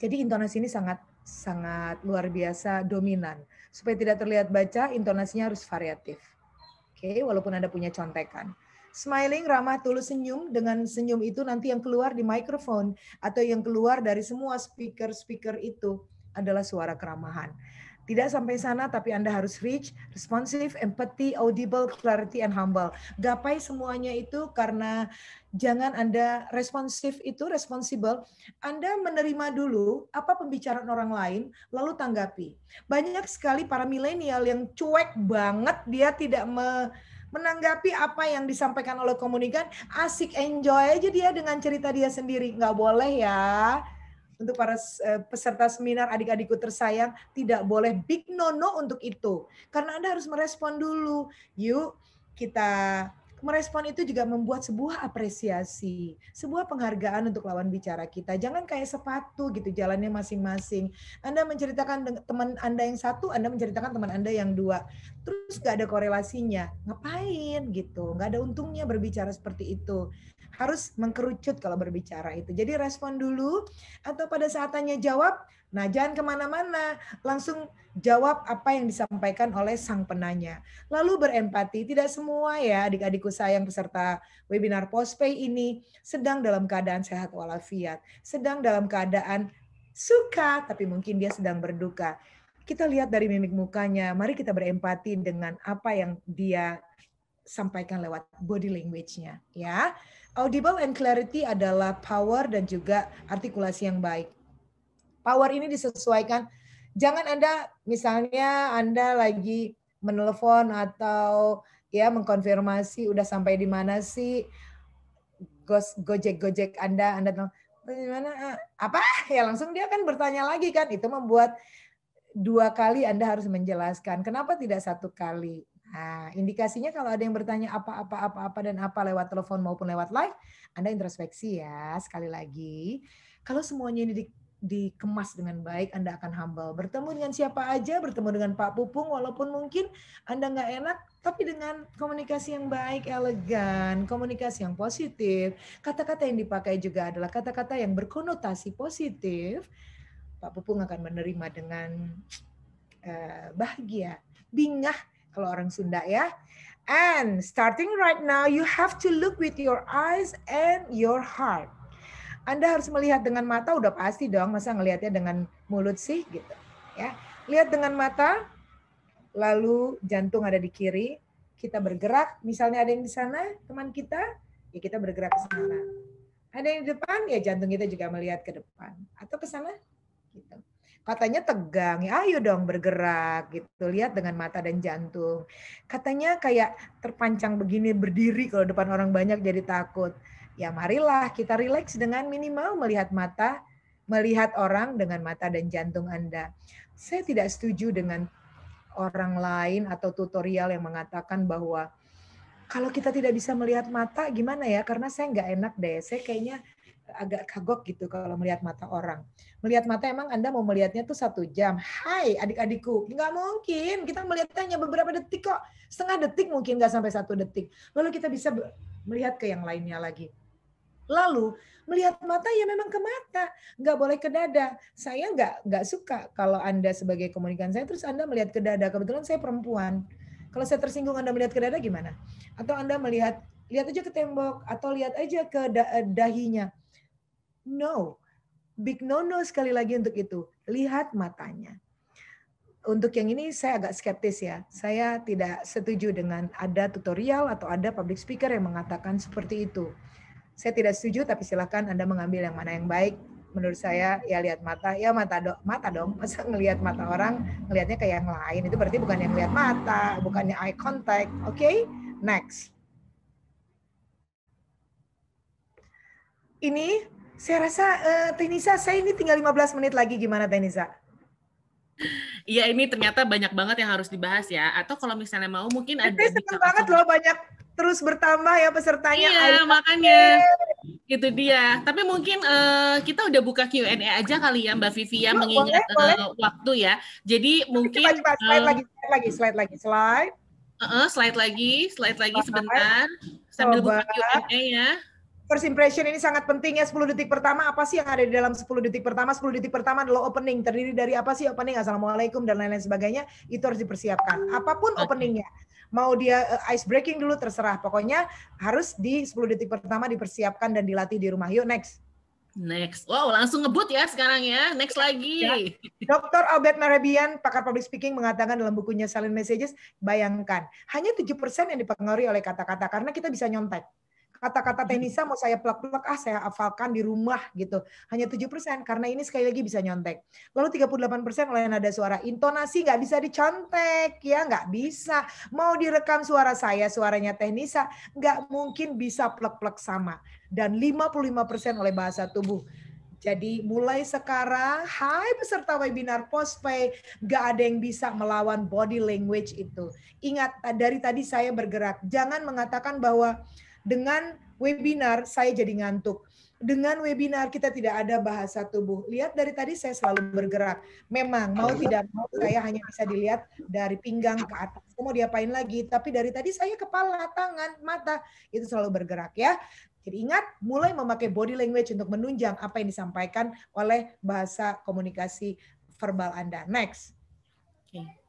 jadi intonasi ini sangat sangat luar biasa dominan. Supaya tidak terlihat baca, intonasinya harus variatif. Oke, okay, walaupun Anda punya contekan. Smiling, ramah, tulus, senyum. Dengan senyum itu nanti yang keluar di microphone atau yang keluar dari semua speaker-speaker itu adalah suara keramahan. Tidak sampai sana, tapi Anda harus rich, responsive, empathy, audible, clarity, and humble. Gapai semuanya itu karena jangan Anda responsif itu responsible. Anda menerima dulu apa pembicaraan orang lain, lalu tanggapi. Banyak sekali para milenial yang cuek banget, dia tidak me, menanggapi apa yang disampaikan oleh komunikan asik enjoy aja dia dengan cerita dia sendiri nggak boleh ya untuk para eh, peserta seminar adik-adikku tersayang tidak boleh big no no untuk itu karena Anda harus merespon dulu. Yuk kita merespon itu juga membuat sebuah apresiasi, sebuah penghargaan untuk lawan bicara kita. Jangan kayak sepatu gitu jalannya masing-masing. Anda menceritakan teman Anda yang satu, Anda menceritakan teman Anda yang dua. Terus gak ada korelasinya. Ngapain gitu. Gak ada untungnya berbicara seperti itu harus mengkerucut kalau berbicara itu. Jadi respon dulu atau pada saat tanya jawab, nah jangan kemana-mana, langsung jawab apa yang disampaikan oleh sang penanya. Lalu berempati, tidak semua ya adik-adikku sayang peserta webinar postpay ini sedang dalam keadaan sehat walafiat, sedang dalam keadaan suka, tapi mungkin dia sedang berduka. Kita lihat dari mimik mukanya, mari kita berempati dengan apa yang dia sampaikan lewat body language-nya ya. Audible and clarity adalah power dan juga artikulasi yang baik. Power ini disesuaikan. Jangan Anda misalnya Anda lagi menelpon atau ya mengkonfirmasi udah sampai di mana sih gojek-gojek Anda Anda gimana ah, apa ya langsung dia kan bertanya lagi kan itu membuat dua kali Anda harus menjelaskan. Kenapa tidak satu kali? Nah, indikasinya kalau ada yang bertanya apa, apa, apa, apa, dan apa lewat telepon maupun lewat live, Anda introspeksi ya sekali lagi. Kalau semuanya ini di, dikemas dengan baik, Anda akan humble. Bertemu dengan siapa aja, bertemu dengan Pak Pupung, walaupun mungkin Anda nggak enak, tapi dengan komunikasi yang baik, elegan, komunikasi yang positif, kata-kata yang dipakai juga adalah kata-kata yang berkonotasi positif, Pak Pupung akan menerima dengan eh, bahagia, bingah, kalau orang Sunda ya. And starting right now, you have to look with your eyes and your heart. Anda harus melihat dengan mata udah pasti dong, masa ngelihatnya dengan mulut sih gitu. Ya, lihat dengan mata, lalu jantung ada di kiri, kita bergerak, misalnya ada yang di sana, teman kita, ya kita bergerak ke sana. Ada yang di depan, ya jantung kita juga melihat ke depan atau ke sana gitu. Katanya tegang ya ayo dong bergerak gitu lihat dengan mata dan jantung katanya kayak terpancang begini berdiri kalau depan orang banyak jadi takut ya marilah kita rileks dengan minimal melihat mata melihat orang dengan mata dan jantung Anda saya tidak setuju dengan orang lain atau tutorial yang mengatakan bahwa kalau kita tidak bisa melihat mata gimana ya karena saya nggak enak deh saya kayaknya agak kagok gitu kalau melihat mata orang. Melihat mata emang Anda mau melihatnya tuh satu jam. Hai adik-adikku, nggak mungkin. Kita melihatnya hanya beberapa detik kok. Setengah detik mungkin nggak sampai satu detik. Lalu kita bisa melihat ke yang lainnya lagi. Lalu melihat mata ya memang ke mata, nggak boleh ke dada. Saya nggak nggak suka kalau anda sebagai komunikan saya terus anda melihat ke dada. Kebetulan saya perempuan. Kalau saya tersinggung anda melihat ke dada gimana? Atau anda melihat lihat aja ke tembok atau lihat aja ke dahinya. No. Big no no sekali lagi untuk itu. Lihat matanya. Untuk yang ini saya agak skeptis ya. Saya tidak setuju dengan ada tutorial atau ada public speaker yang mengatakan seperti itu. Saya tidak setuju tapi silakan Anda mengambil yang mana yang baik. Menurut saya ya lihat mata, ya mata dong, mata dong. Masa ngelihat mata orang, ngelihatnya kayak yang lain itu berarti bukan yang lihat mata, bukannya eye contact. Oke? Okay? Next. ini saya rasa uh, Tenisa, saya ini tinggal 15 menit lagi gimana Tenisa? Iya ini ternyata banyak banget yang harus dibahas ya. Atau kalau misalnya mau mungkin ada. senang banget loh banyak terus bertambah ya pesertanya. Iya Ayo, makanya okay. itu dia. Tapi mungkin uh, kita udah buka Q&A aja kali ya Mbak Vivi ya iya, mengingat boleh, uh, boleh. waktu ya. Jadi mungkin. Coba, coba, slide uh, lagi, slide lagi, slide lagi, slide. Uh, uh, slide lagi, slide lagi sebentar sambil coba. buka Q&A ya first impression ini sangat penting ya 10 detik pertama apa sih yang ada di dalam 10 detik pertama 10 detik pertama adalah opening terdiri dari apa sih opening assalamualaikum dan lain-lain sebagainya itu harus dipersiapkan apapun okay. openingnya mau dia eh, ice breaking dulu terserah pokoknya harus di 10 detik pertama dipersiapkan dan dilatih di rumah yuk next Next. Wow, langsung ngebut ya sekarang ya. Next lagi. Ya. Dr. Albert Narabian, pakar public speaking, mengatakan dalam bukunya Salin Messages, bayangkan, hanya 7% yang dipengaruhi oleh kata-kata, karena kita bisa nyontek kata-kata Tenisa hmm. mau saya plek-plek ah saya hafalkan di rumah gitu. Hanya 7% karena ini sekali lagi bisa nyontek. Lalu 38% oleh nada suara. Intonasi nggak bisa dicontek ya, nggak bisa. Mau direkam suara saya, suaranya Tenisa nggak mungkin bisa plek-plek sama. Dan 55% oleh bahasa tubuh. Jadi mulai sekarang, hai peserta webinar postpay, gak ada yang bisa melawan body language itu. Ingat, dari tadi saya bergerak. Jangan mengatakan bahwa dengan webinar saya jadi ngantuk. Dengan webinar kita tidak ada bahasa tubuh. Lihat dari tadi saya selalu bergerak. Memang mau tidak mau saya hanya bisa dilihat dari pinggang ke atas. Saya mau diapain lagi? Tapi dari tadi saya kepala, tangan, mata itu selalu bergerak ya. Jadi ingat mulai memakai body language untuk menunjang apa yang disampaikan oleh bahasa komunikasi verbal Anda. Next. Okay.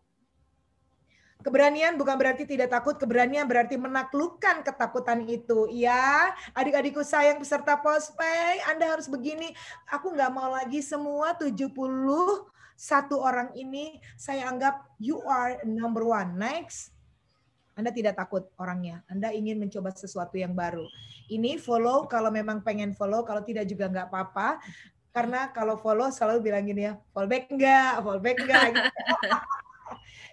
Keberanian bukan berarti tidak takut, keberanian berarti menaklukkan ketakutan itu. Ya, adik-adikku sayang peserta pospek, Anda harus begini. Aku nggak mau lagi semua 71 satu orang ini saya anggap you are number one. Next. Anda tidak takut orangnya. Anda ingin mencoba sesuatu yang baru. Ini follow kalau memang pengen follow, kalau tidak juga nggak apa-apa. Karena kalau follow selalu bilang gini ya, follow back enggak, follow back enggak. Gitu.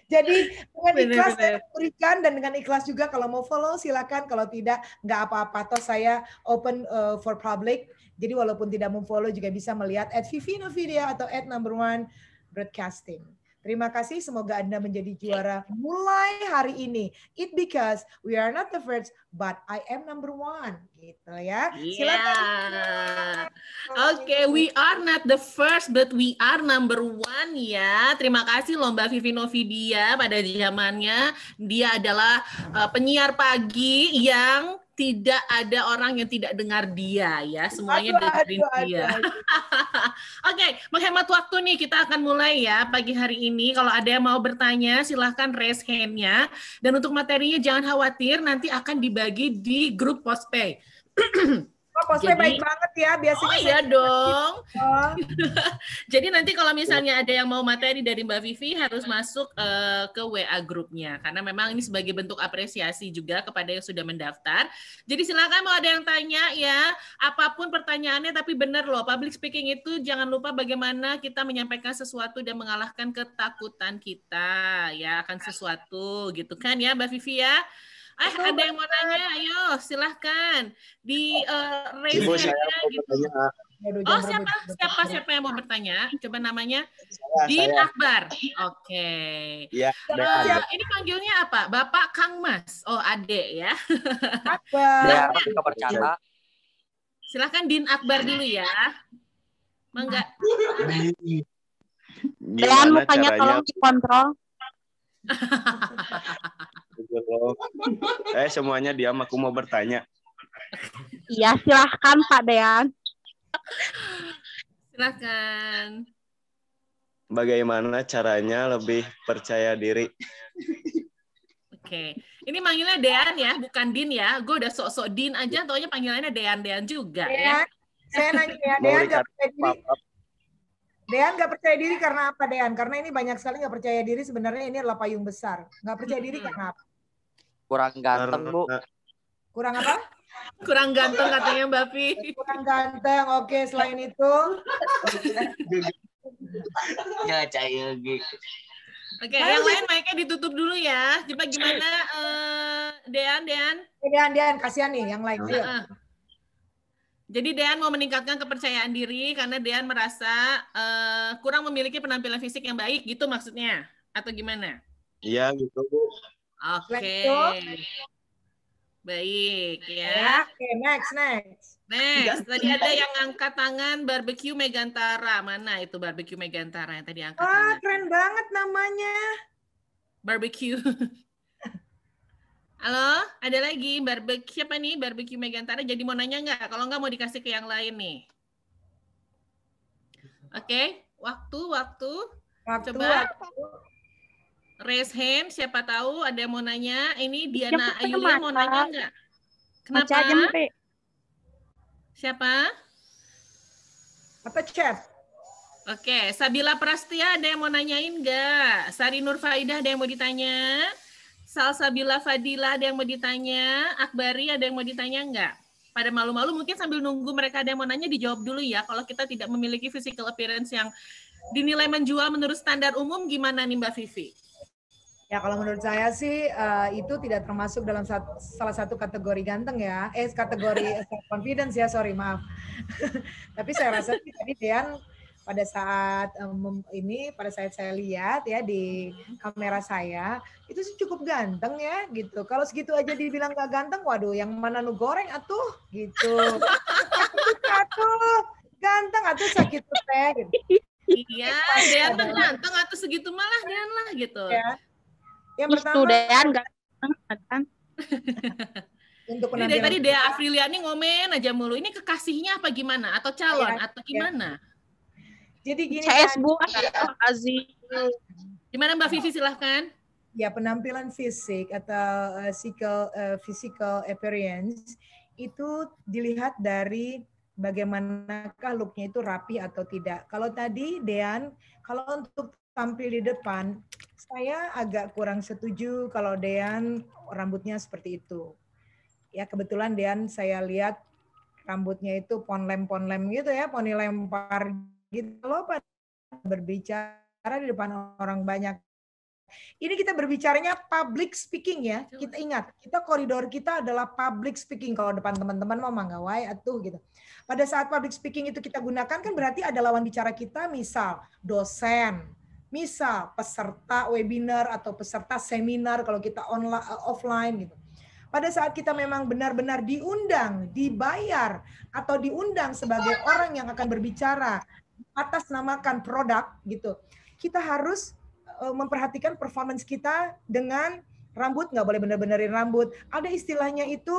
Jadi dengan ikhlas bener, bener. saya berikan dan dengan ikhlas juga kalau mau follow silakan, kalau tidak nggak apa-apa. Toh saya open uh, for public. Jadi walaupun tidak mau follow juga bisa melihat at Vivino Video atau at number one broadcasting. Terima kasih, semoga Anda menjadi juara mulai hari ini. It because we are not the first, but I am number one. Gitu ya. Silakan. Yeah. Oke, okay, we are not the first, but we are number one ya. Terima kasih lomba Vivi Novidia pada zamannya. Dia adalah eh, penyiar pagi yang tidak ada orang yang tidak dengar dia ya semuanya aduh, dengerin aduh, dia oke okay, menghemat waktu nih kita akan mulai ya pagi hari ini kalau ada yang mau bertanya silahkan raise handnya dan untuk materinya jangan khawatir nanti akan dibagi di grup postpay Oh, baik banget ya biasanya. Oh iya dong. Oh. Jadi nanti kalau misalnya ada yang mau materi dari Mbak Vivi harus masuk uh, ke WA grupnya karena memang ini sebagai bentuk apresiasi juga kepada yang sudah mendaftar. Jadi silakan mau ada yang tanya ya, apapun pertanyaannya tapi benar loh, public speaking itu jangan lupa bagaimana kita menyampaikan sesuatu dan mengalahkan ketakutan kita ya akan sesuatu gitu kan ya Mbak Vivi ya. Ah, ada yang mau nanya? Ayo, silahkan di uh, raise Ibu, gitu. Oh, siapa siapa siapa yang mau bertanya? Coba namanya Di Din Akbar. Oke. Okay. Iya, eh, ini panggilnya apa? Bapak Kang Mas. Oh, Ade ya. Akbar. Ya, Silahkan Din Akbar dulu ya. Mangga. Dan mukanya tolong dikontrol. eh semuanya diam, aku mau bertanya. Iya, silahkan Pak Dean. Silahkan. Bagaimana caranya lebih percaya diri? Oke, ini manggilnya Dean ya, bukan Din ya. Gue udah sok-sok Din aja, taunya panggilannya Dean-Dean juga Dean. ya. Iya, saya nanya ya, Dean gak percaya diri. Dean gak percaya diri karena apa Dean? Karena ini banyak sekali gak percaya diri sebenarnya ini adalah payung besar. Gak percaya diri karena apa? kurang ganteng bu kurang apa kurang ganteng katanya mbak Fi kurang ganteng oke selain itu ya cahaya Oke, okay, yang lain mic ditutup dulu ya. Coba gimana uh, Dean, Dean? Eh, Dean, Dean, kasihan nih yang lain. Uh -uh. Jadi Dean mau meningkatkan kepercayaan diri karena Dean merasa uh, kurang memiliki penampilan fisik yang baik gitu maksudnya atau gimana? Iya gitu Bu. Oke. Okay. Baik ya. ya oke, okay, next next. Next, tadi ada yang angkat tangan barbecue Megantara. Mana itu barbecue Megantara yang tadi angkat tangan? Wah, keren banget namanya. Barbecue. Halo, ada lagi barbecue siapa nih? Barbecue Megantara. Jadi mau nanya nggak? Kalau nggak mau dikasih ke yang lain nih. Oke, okay. waktu, waktu, waktu, coba waktu raise hand siapa tahu ada yang mau nanya. Ini iya, Diana Ayu mau nanya enggak? Kenapa? siapa? Apa chat? Oke, Sabila Prastia ada yang mau nanyain enggak? Sari Nur Faidah ada yang mau ditanya? Salsabila Fadila ada yang mau ditanya? Akbari ada yang mau ditanya enggak? Pada malu-malu mungkin sambil nunggu mereka ada yang mau nanya dijawab dulu ya. Kalau kita tidak memiliki physical appearance yang dinilai menjual menurut standar umum gimana nih Mbak Vivi? Ya kalau menurut saya sih uh, itu tidak termasuk dalam sat salah satu kategori ganteng ya. Eh kategori confidence ya, sorry maaf. Tapi saya rasa sih tadi Dean pada saat um, ini pada saat saya lihat ya di kamera saya itu sih cukup ganteng ya gitu. Kalau segitu aja dibilang gak ganteng, waduh yang mana nu goreng atuh gitu. atuh ganteng atuh sakit teh gitu. Iya, Dean ganteng atau segitu malah Dean lah gitu. Ya yang pertama, Itu, Dean, ganteng. Untuk penampilan. Ini dari tadi Dea Afriliani ngomen aja mulu. Ini kekasihnya apa gimana? Atau calon? Ya, atau iya. gimana? Ya. Jadi gini. CS Bu Aziz. Gimana Mbak Vivi silahkan. Ya penampilan fisik atau eh, physical, eh, physical appearance itu dilihat dari bagaimanakah looknya itu rapi atau tidak. Kalau tadi Dean, kalau untuk tampil di depan, saya agak kurang setuju kalau Dean rambutnya seperti itu. Ya kebetulan Dean saya lihat rambutnya itu ponlem-ponlem gitu ya, poni lempar gitu loh pada Berbicara di depan orang banyak. Ini kita berbicaranya public speaking ya. Kita ingat, kita koridor kita adalah public speaking. Kalau depan teman-teman mau manggawai atau gitu. Pada saat public speaking itu kita gunakan kan berarti ada lawan bicara kita misal dosen, Misal peserta webinar atau peserta seminar kalau kita online eh, offline gitu. Pada saat kita memang benar-benar diundang, dibayar atau diundang sebagai orang yang akan berbicara atas namakan produk gitu. Kita harus eh, memperhatikan performance kita dengan rambut nggak boleh bener-benerin rambut. Ada istilahnya itu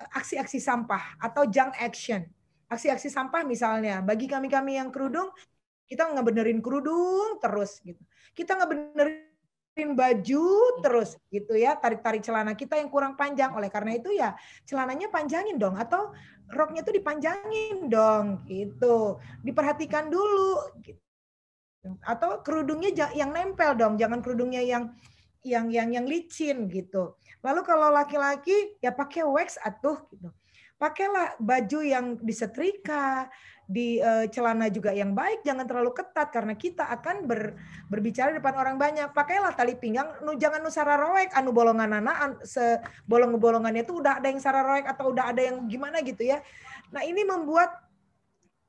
eh, aksi-aksi sampah atau junk action aksi-aksi sampah misalnya. Bagi kami-kami yang kerudung, kita ngebenerin kerudung terus gitu. Kita ngebenerin baju terus gitu ya, tarik-tarik celana kita yang kurang panjang. Oleh karena itu ya celananya panjangin dong atau roknya tuh dipanjangin dong gitu. Diperhatikan dulu gitu. Atau kerudungnya yang nempel dong, jangan kerudungnya yang yang yang yang licin gitu. Lalu kalau laki-laki ya pakai wax atuh gitu pakailah baju yang disetrika, di uh, celana juga yang baik, jangan terlalu ketat karena kita akan ber, berbicara depan orang banyak. Pakailah tali pinggang, nu jangan nusara roek, anu bolongan anak, an, se bolong bolongannya itu udah ada yang sararoek atau udah ada yang gimana gitu ya. Nah ini membuat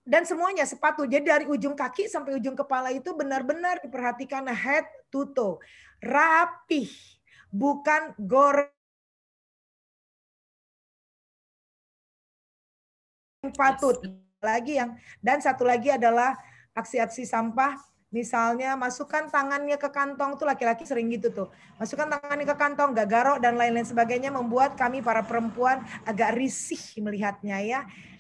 dan semuanya sepatu. Jadi dari ujung kaki sampai ujung kepala itu benar-benar diperhatikan head to toe, rapih, bukan goreng yang patut lagi yang dan satu lagi adalah aksi-aksi sampah misalnya masukkan tangannya ke kantong tuh laki-laki sering gitu tuh masukkan tangannya ke kantong gak garok dan lain-lain sebagainya membuat kami para perempuan agak risih melihatnya ya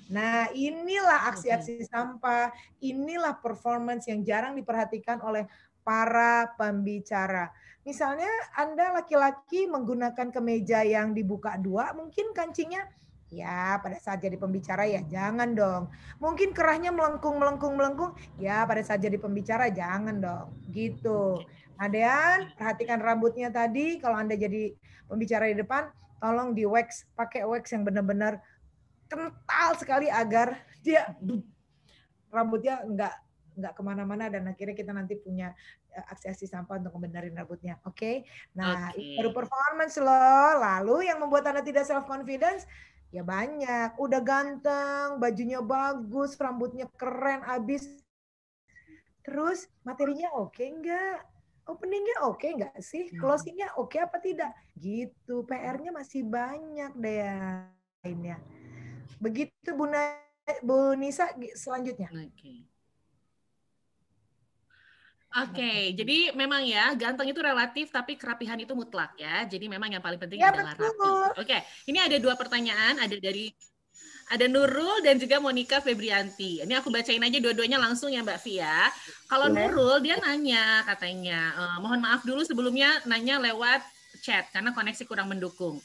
nah inilah aksi-aksi sampah inilah performance yang jarang diperhatikan oleh para pembicara misalnya anda laki-laki menggunakan kemeja yang dibuka dua mungkin kancingnya Ya, pada saat jadi pembicara ya jangan dong. Mungkin kerahnya melengkung, melengkung, melengkung. Ya, pada saat jadi pembicara jangan dong. Gitu. Adean, perhatikan rambutnya tadi. Kalau Anda jadi pembicara di depan, tolong di wax. Pakai wax yang benar-benar kental sekali agar dia rambutnya enggak nggak kemana-mana dan akhirnya kita nanti punya eh, aksesi sampah untuk membenarin rambutnya. Oke, okay? nah okay. baru performance loh. Lalu yang membuat anda tidak self confidence Ya banyak, udah ganteng, bajunya bagus, rambutnya keren abis. Terus materinya oke okay enggak? Openingnya oke okay enggak sih? Hmm. Closingnya oke okay apa tidak? Gitu, PR-nya masih banyak deh ya. Begitu Bu, Nisa selanjutnya. Oke. Okay. Oke, okay, jadi memang ya ganteng itu relatif tapi kerapihan itu mutlak ya. Jadi memang yang paling penting ya, adalah rapi. Oke, okay. ini ada dua pertanyaan, ada dari ada Nurul dan juga Monica Febrianti. Ini aku bacain aja dua-duanya langsung ya Mbak Fia. Kalau ya. Nurul dia nanya katanya, e, mohon maaf dulu sebelumnya nanya lewat chat karena koneksi kurang mendukung.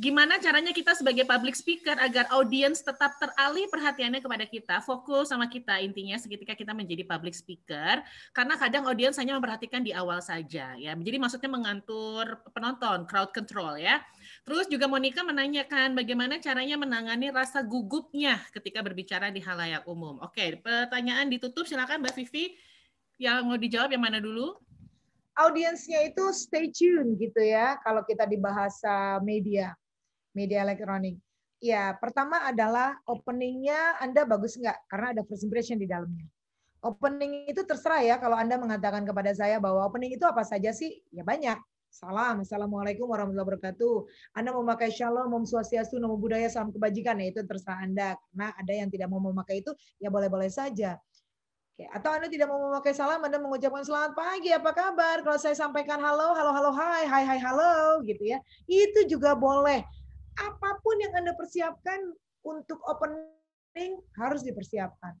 Gimana caranya kita sebagai public speaker agar audiens tetap teralih perhatiannya kepada kita, fokus sama kita intinya ketika kita menjadi public speaker, karena kadang audiens hanya memperhatikan di awal saja ya. Jadi maksudnya mengatur penonton, crowd control ya. Terus juga Monica menanyakan bagaimana caranya menangani rasa gugupnya ketika berbicara di halayak umum. Oke, pertanyaan ditutup silakan Mbak Vivi yang mau dijawab yang mana dulu? audiensnya itu stay tune gitu ya kalau kita di bahasa media media elektronik? Ya, pertama adalah openingnya Anda bagus nggak? Karena ada first impression di dalamnya. Opening itu terserah ya kalau Anda mengatakan kepada saya bahwa opening itu apa saja sih? Ya banyak. Salam, Assalamualaikum warahmatullahi wabarakatuh. Anda memakai shalom, om swastiastu, nama budaya, salam kebajikan, ya itu terserah Anda. Karena ada yang tidak mau memakai itu, ya boleh-boleh saja. Oke. Atau Anda tidak mau memakai salam, Anda mengucapkan selamat pagi, apa kabar? Kalau saya sampaikan halo, halo, halo, hai, hai, hai, halo, gitu ya. Itu juga boleh apapun yang Anda persiapkan untuk opening harus dipersiapkan.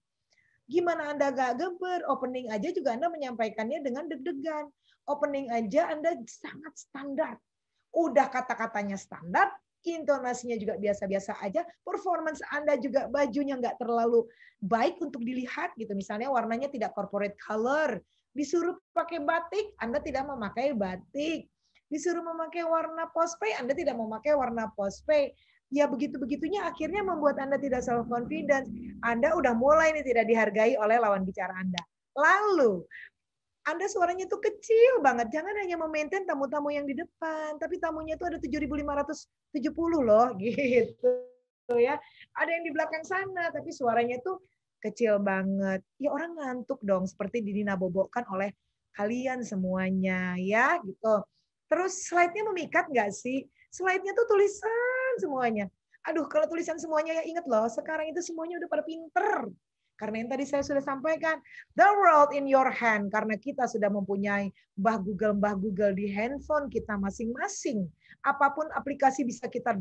Gimana Anda gak geber, opening aja juga Anda menyampaikannya dengan deg-degan. Opening aja Anda sangat standar. Udah kata-katanya standar, intonasinya juga biasa-biasa aja, performance Anda juga bajunya nggak terlalu baik untuk dilihat gitu. Misalnya warnanya tidak corporate color, disuruh pakai batik, Anda tidak memakai batik disuruh memakai warna postpay, Anda tidak memakai warna postpay. Ya begitu-begitunya akhirnya membuat Anda tidak self-confidence. Anda udah mulai ini tidak dihargai oleh lawan bicara Anda. Lalu, anda suaranya tuh kecil banget. Jangan hanya memaintain tamu-tamu yang di depan, tapi tamunya tuh ada 7.570 loh gitu. ya. Ada yang di belakang sana, tapi suaranya tuh kecil banget. Ya orang ngantuk dong seperti didinabobokan oleh kalian semuanya ya gitu. Terus slide-nya memikat nggak sih? Slide-nya tuh tulisan semuanya. Aduh, kalau tulisan semuanya ya inget loh, sekarang itu semuanya udah pada pinter. Karena yang tadi saya sudah sampaikan, the world in your hand. Karena kita sudah mempunyai mbah Google, mbah Google di handphone kita masing-masing. Apapun aplikasi bisa kita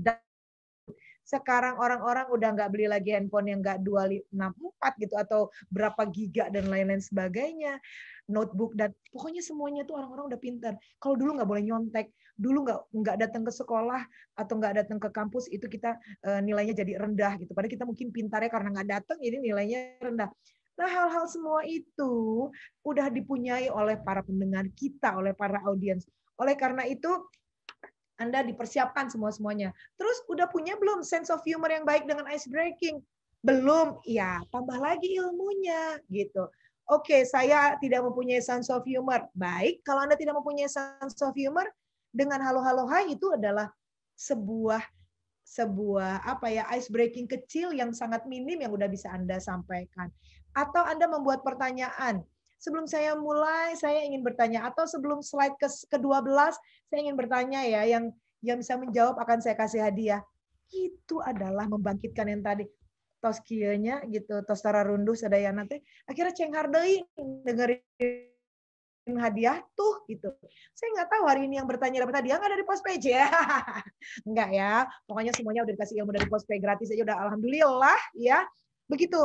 sekarang orang-orang udah nggak beli lagi handphone yang nggak 264 gitu atau berapa giga dan lain-lain sebagainya, notebook dan pokoknya semuanya tuh orang-orang udah pinter. Kalau dulu nggak boleh nyontek, dulu nggak nggak datang ke sekolah atau nggak datang ke kampus itu kita e, nilainya jadi rendah gitu. Padahal kita mungkin pintarnya karena nggak datang jadi nilainya rendah. Nah, hal-hal semua itu udah dipunyai oleh para pendengar kita, oleh para audiens. Oleh karena itu, anda dipersiapkan semua-semuanya. Terus udah punya belum sense of humor yang baik dengan ice breaking? Belum. Ya, tambah lagi ilmunya gitu. Oke, saya tidak mempunyai sense of humor. Baik, kalau Anda tidak mempunyai sense of humor dengan halo-halo hai itu adalah sebuah sebuah apa ya ice breaking kecil yang sangat minim yang udah bisa Anda sampaikan. Atau Anda membuat pertanyaan, sebelum saya mulai saya ingin bertanya atau sebelum slide ke ke-12 saya ingin bertanya ya yang yang bisa menjawab akan saya kasih hadiah. Itu adalah membangkitkan yang tadi tos kieunya gitu, tos tara runduh sadayana nanti akhirnya ceng deui dengerin hadiah tuh gitu. Saya nggak tahu hari ini yang bertanya dapat hadiah nggak dari pos ya. Enggak ya. Pokoknya semuanya udah dikasih ilmu dari pos gratis aja udah alhamdulillah ya. Begitu.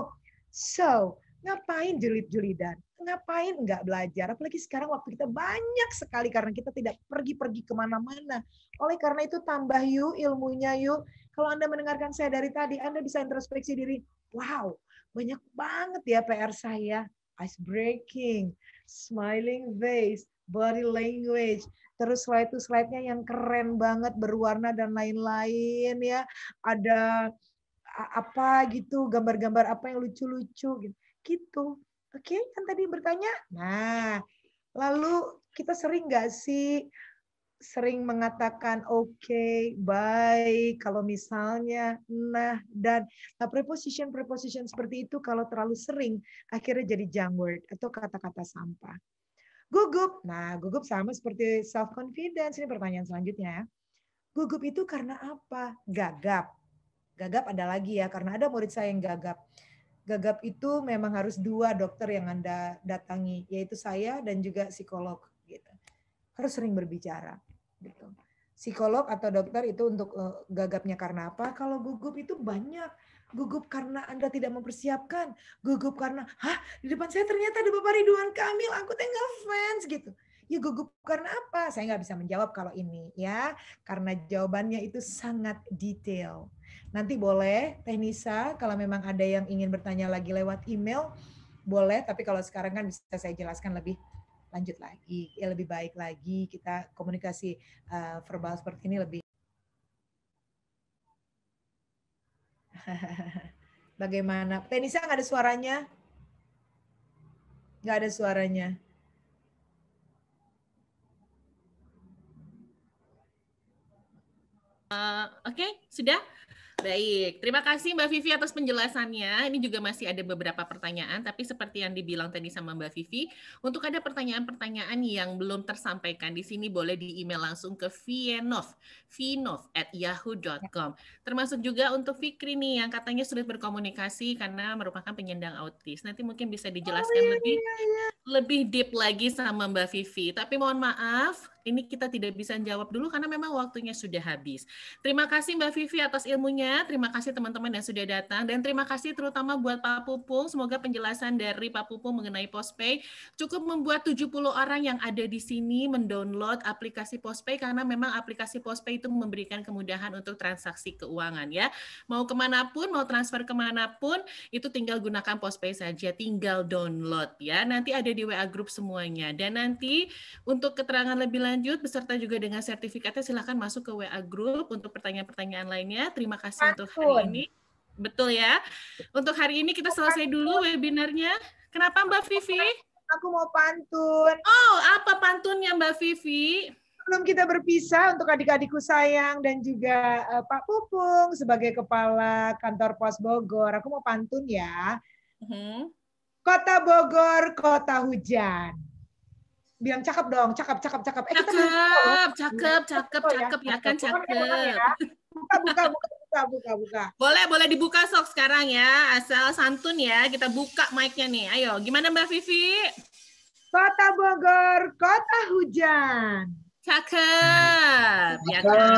So, Ngapain julid-julidan? Ngapain nggak belajar? Apalagi sekarang waktu kita banyak sekali karena kita tidak pergi-pergi kemana-mana. Oleh karena itu tambah yuk ilmunya yuk. Kalau Anda mendengarkan saya dari tadi, Anda bisa introspeksi diri. Wow, banyak banget ya PR saya. Ice breaking, smiling face, body language, terus slide to slide-nya yang keren banget berwarna dan lain-lain ya ada apa gitu gambar-gambar apa yang lucu-lucu gitu gitu. Oke, okay? kan tadi bertanya. Nah, lalu kita sering nggak sih sering mengatakan oke, okay, baik, kalau misalnya, nah, dan nah, preposition-preposition seperti itu kalau terlalu sering akhirnya jadi junk word atau kata-kata sampah. Gugup, nah gugup sama seperti self-confidence, ini pertanyaan selanjutnya ya. Gugup itu karena apa? Gagap. Gagap ada lagi ya, karena ada murid saya yang gagap gagap itu memang harus dua dokter yang Anda datangi, yaitu saya dan juga psikolog gitu. Harus sering berbicara gitu. Psikolog atau dokter itu untuk eh, gagapnya karena apa? Kalau gugup itu banyak gugup karena Anda tidak mempersiapkan, gugup karena hah di depan saya ternyata ada Bapak Ridwan Kamil, aku tinggal fans gitu. Ya gugup karena apa? Saya nggak bisa menjawab kalau ini ya, karena jawabannya itu sangat detail. Nanti boleh Teh Nisa kalau memang ada yang ingin bertanya lagi lewat email boleh, tapi kalau sekarang kan bisa saya jelaskan lebih lanjut lagi, ya lebih baik lagi kita komunikasi eh, verbal seperti ini lebih Bagaimana? Teh Nisa nggak ada suaranya? Nggak ada suaranya. Uh, Oke, okay, sudah. Baik, terima kasih Mbak Vivi atas penjelasannya. Ini juga masih ada beberapa pertanyaan, tapi seperti yang dibilang tadi sama Mbak Vivi, untuk ada pertanyaan-pertanyaan yang belum tersampaikan di sini boleh di email langsung ke vienov, vienov at yahoo.com. Termasuk juga untuk Fikri nih yang katanya sulit berkomunikasi karena merupakan penyandang autis. Nanti mungkin bisa dijelaskan oh, iya, lebih iya, iya. lebih deep lagi sama Mbak Vivi. Tapi mohon maaf, ini kita tidak bisa jawab dulu karena memang waktunya sudah habis. Terima kasih Mbak Vivi atas ilmunya, terima kasih teman-teman yang sudah datang, dan terima kasih terutama buat Pak Pupung, semoga penjelasan dari Pak Pupung mengenai postpay cukup membuat 70 orang yang ada di sini mendownload aplikasi postpay karena memang aplikasi postpay itu memberikan kemudahan untuk transaksi keuangan ya. Mau kemanapun, mau transfer kemanapun, itu tinggal gunakan postpay saja, tinggal download ya. Nanti ada di WA grup semuanya. Dan nanti untuk keterangan lebih lanjut lanjut beserta juga dengan sertifikatnya silahkan masuk ke WA Group untuk pertanyaan-pertanyaan lainnya. Terima kasih untuk hari ini. Betul ya. Untuk hari ini kita selesai dulu webinarnya. Kenapa Mbak Vivi? Aku mau pantun. Oh, apa pantunnya Mbak Vivi? Sebelum kita berpisah untuk adik-adikku sayang dan juga uh, Pak Pupung sebagai kepala kantor pos Bogor, aku mau pantun ya. Mm -hmm. Kota Bogor, kota hujan bilang cakep dong, cakep, cakep, cakep. Eh, cakep, kita cakep, cakep, cakep, ya? cakep, ya kan, cakep. Buka, ya? buka, buka, buka, buka, buka. Boleh, boleh dibuka sok sekarang ya, asal santun ya. Kita buka mic-nya nih. Ayo, gimana Mbak Vivi? Kota Bogor, kota hujan. Cakep, ya kan?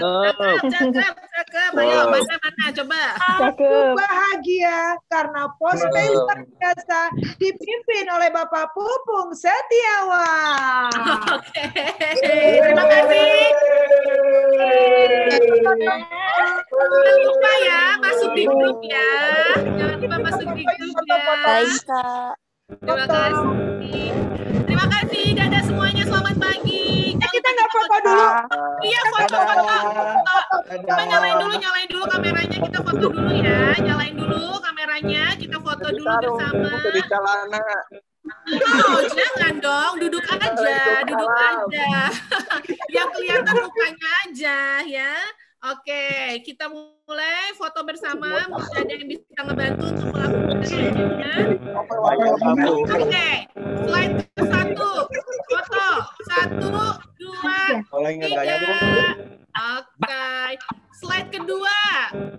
Cakep, cakep, Cakep, ayo mana-mana coba. Aku bahagia karena Postmaster biasa dipimpin oleh Bapak Pupung Setiawan. Oke, okay. terima kasih. Jangan lupa ya, masuk di grup ya. Jangan lupa masuk di grup ya. Baik, Kak. Terima kasih. kita nggak foto dulu. Iya foto foto. Kita nyalain dulu, nyalain dulu kameranya. Kita foto dulu ya. Nyalain dulu kameranya. Kita foto dulu bersama. Di celana. Oh, jangan dong, duduk aja, duduk aja. Yang kelihatan mukanya aja ya. Oke, kita mulai foto bersama. Mungkin ada yang bisa ngebantu untuk melakukan slide Oke, slide ke satu. Foto. Satu, dua, tiga. Oke. Slide kedua.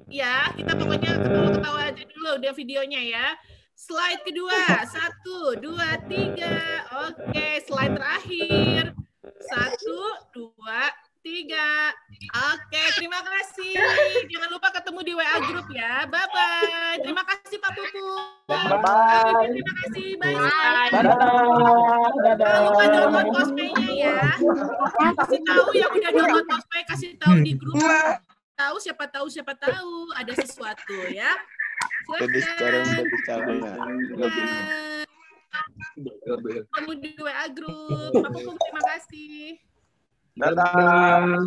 Ya, kita pokoknya ketawa-ketawa aja dulu dia videonya ya. Slide kedua. Satu, dua, tiga. Oke, slide terakhir. Satu, dua, tiga. Oke, terima kasih. Jangan lupa ketemu di WA group ya. Bye bye. Terima kasih Pak Pupu. Bye bye. Terima kasih. Bye bye. Dadah. Lupa download cosplaynya ya. Kasih tahu yang udah download cosplay, kasih tahu di grup. Tahu siapa tahu siapa tahu ada sesuatu ya. Jadi sekarang berbicara. Kamu di WA group, Pak Pupu terima kasih. Radha,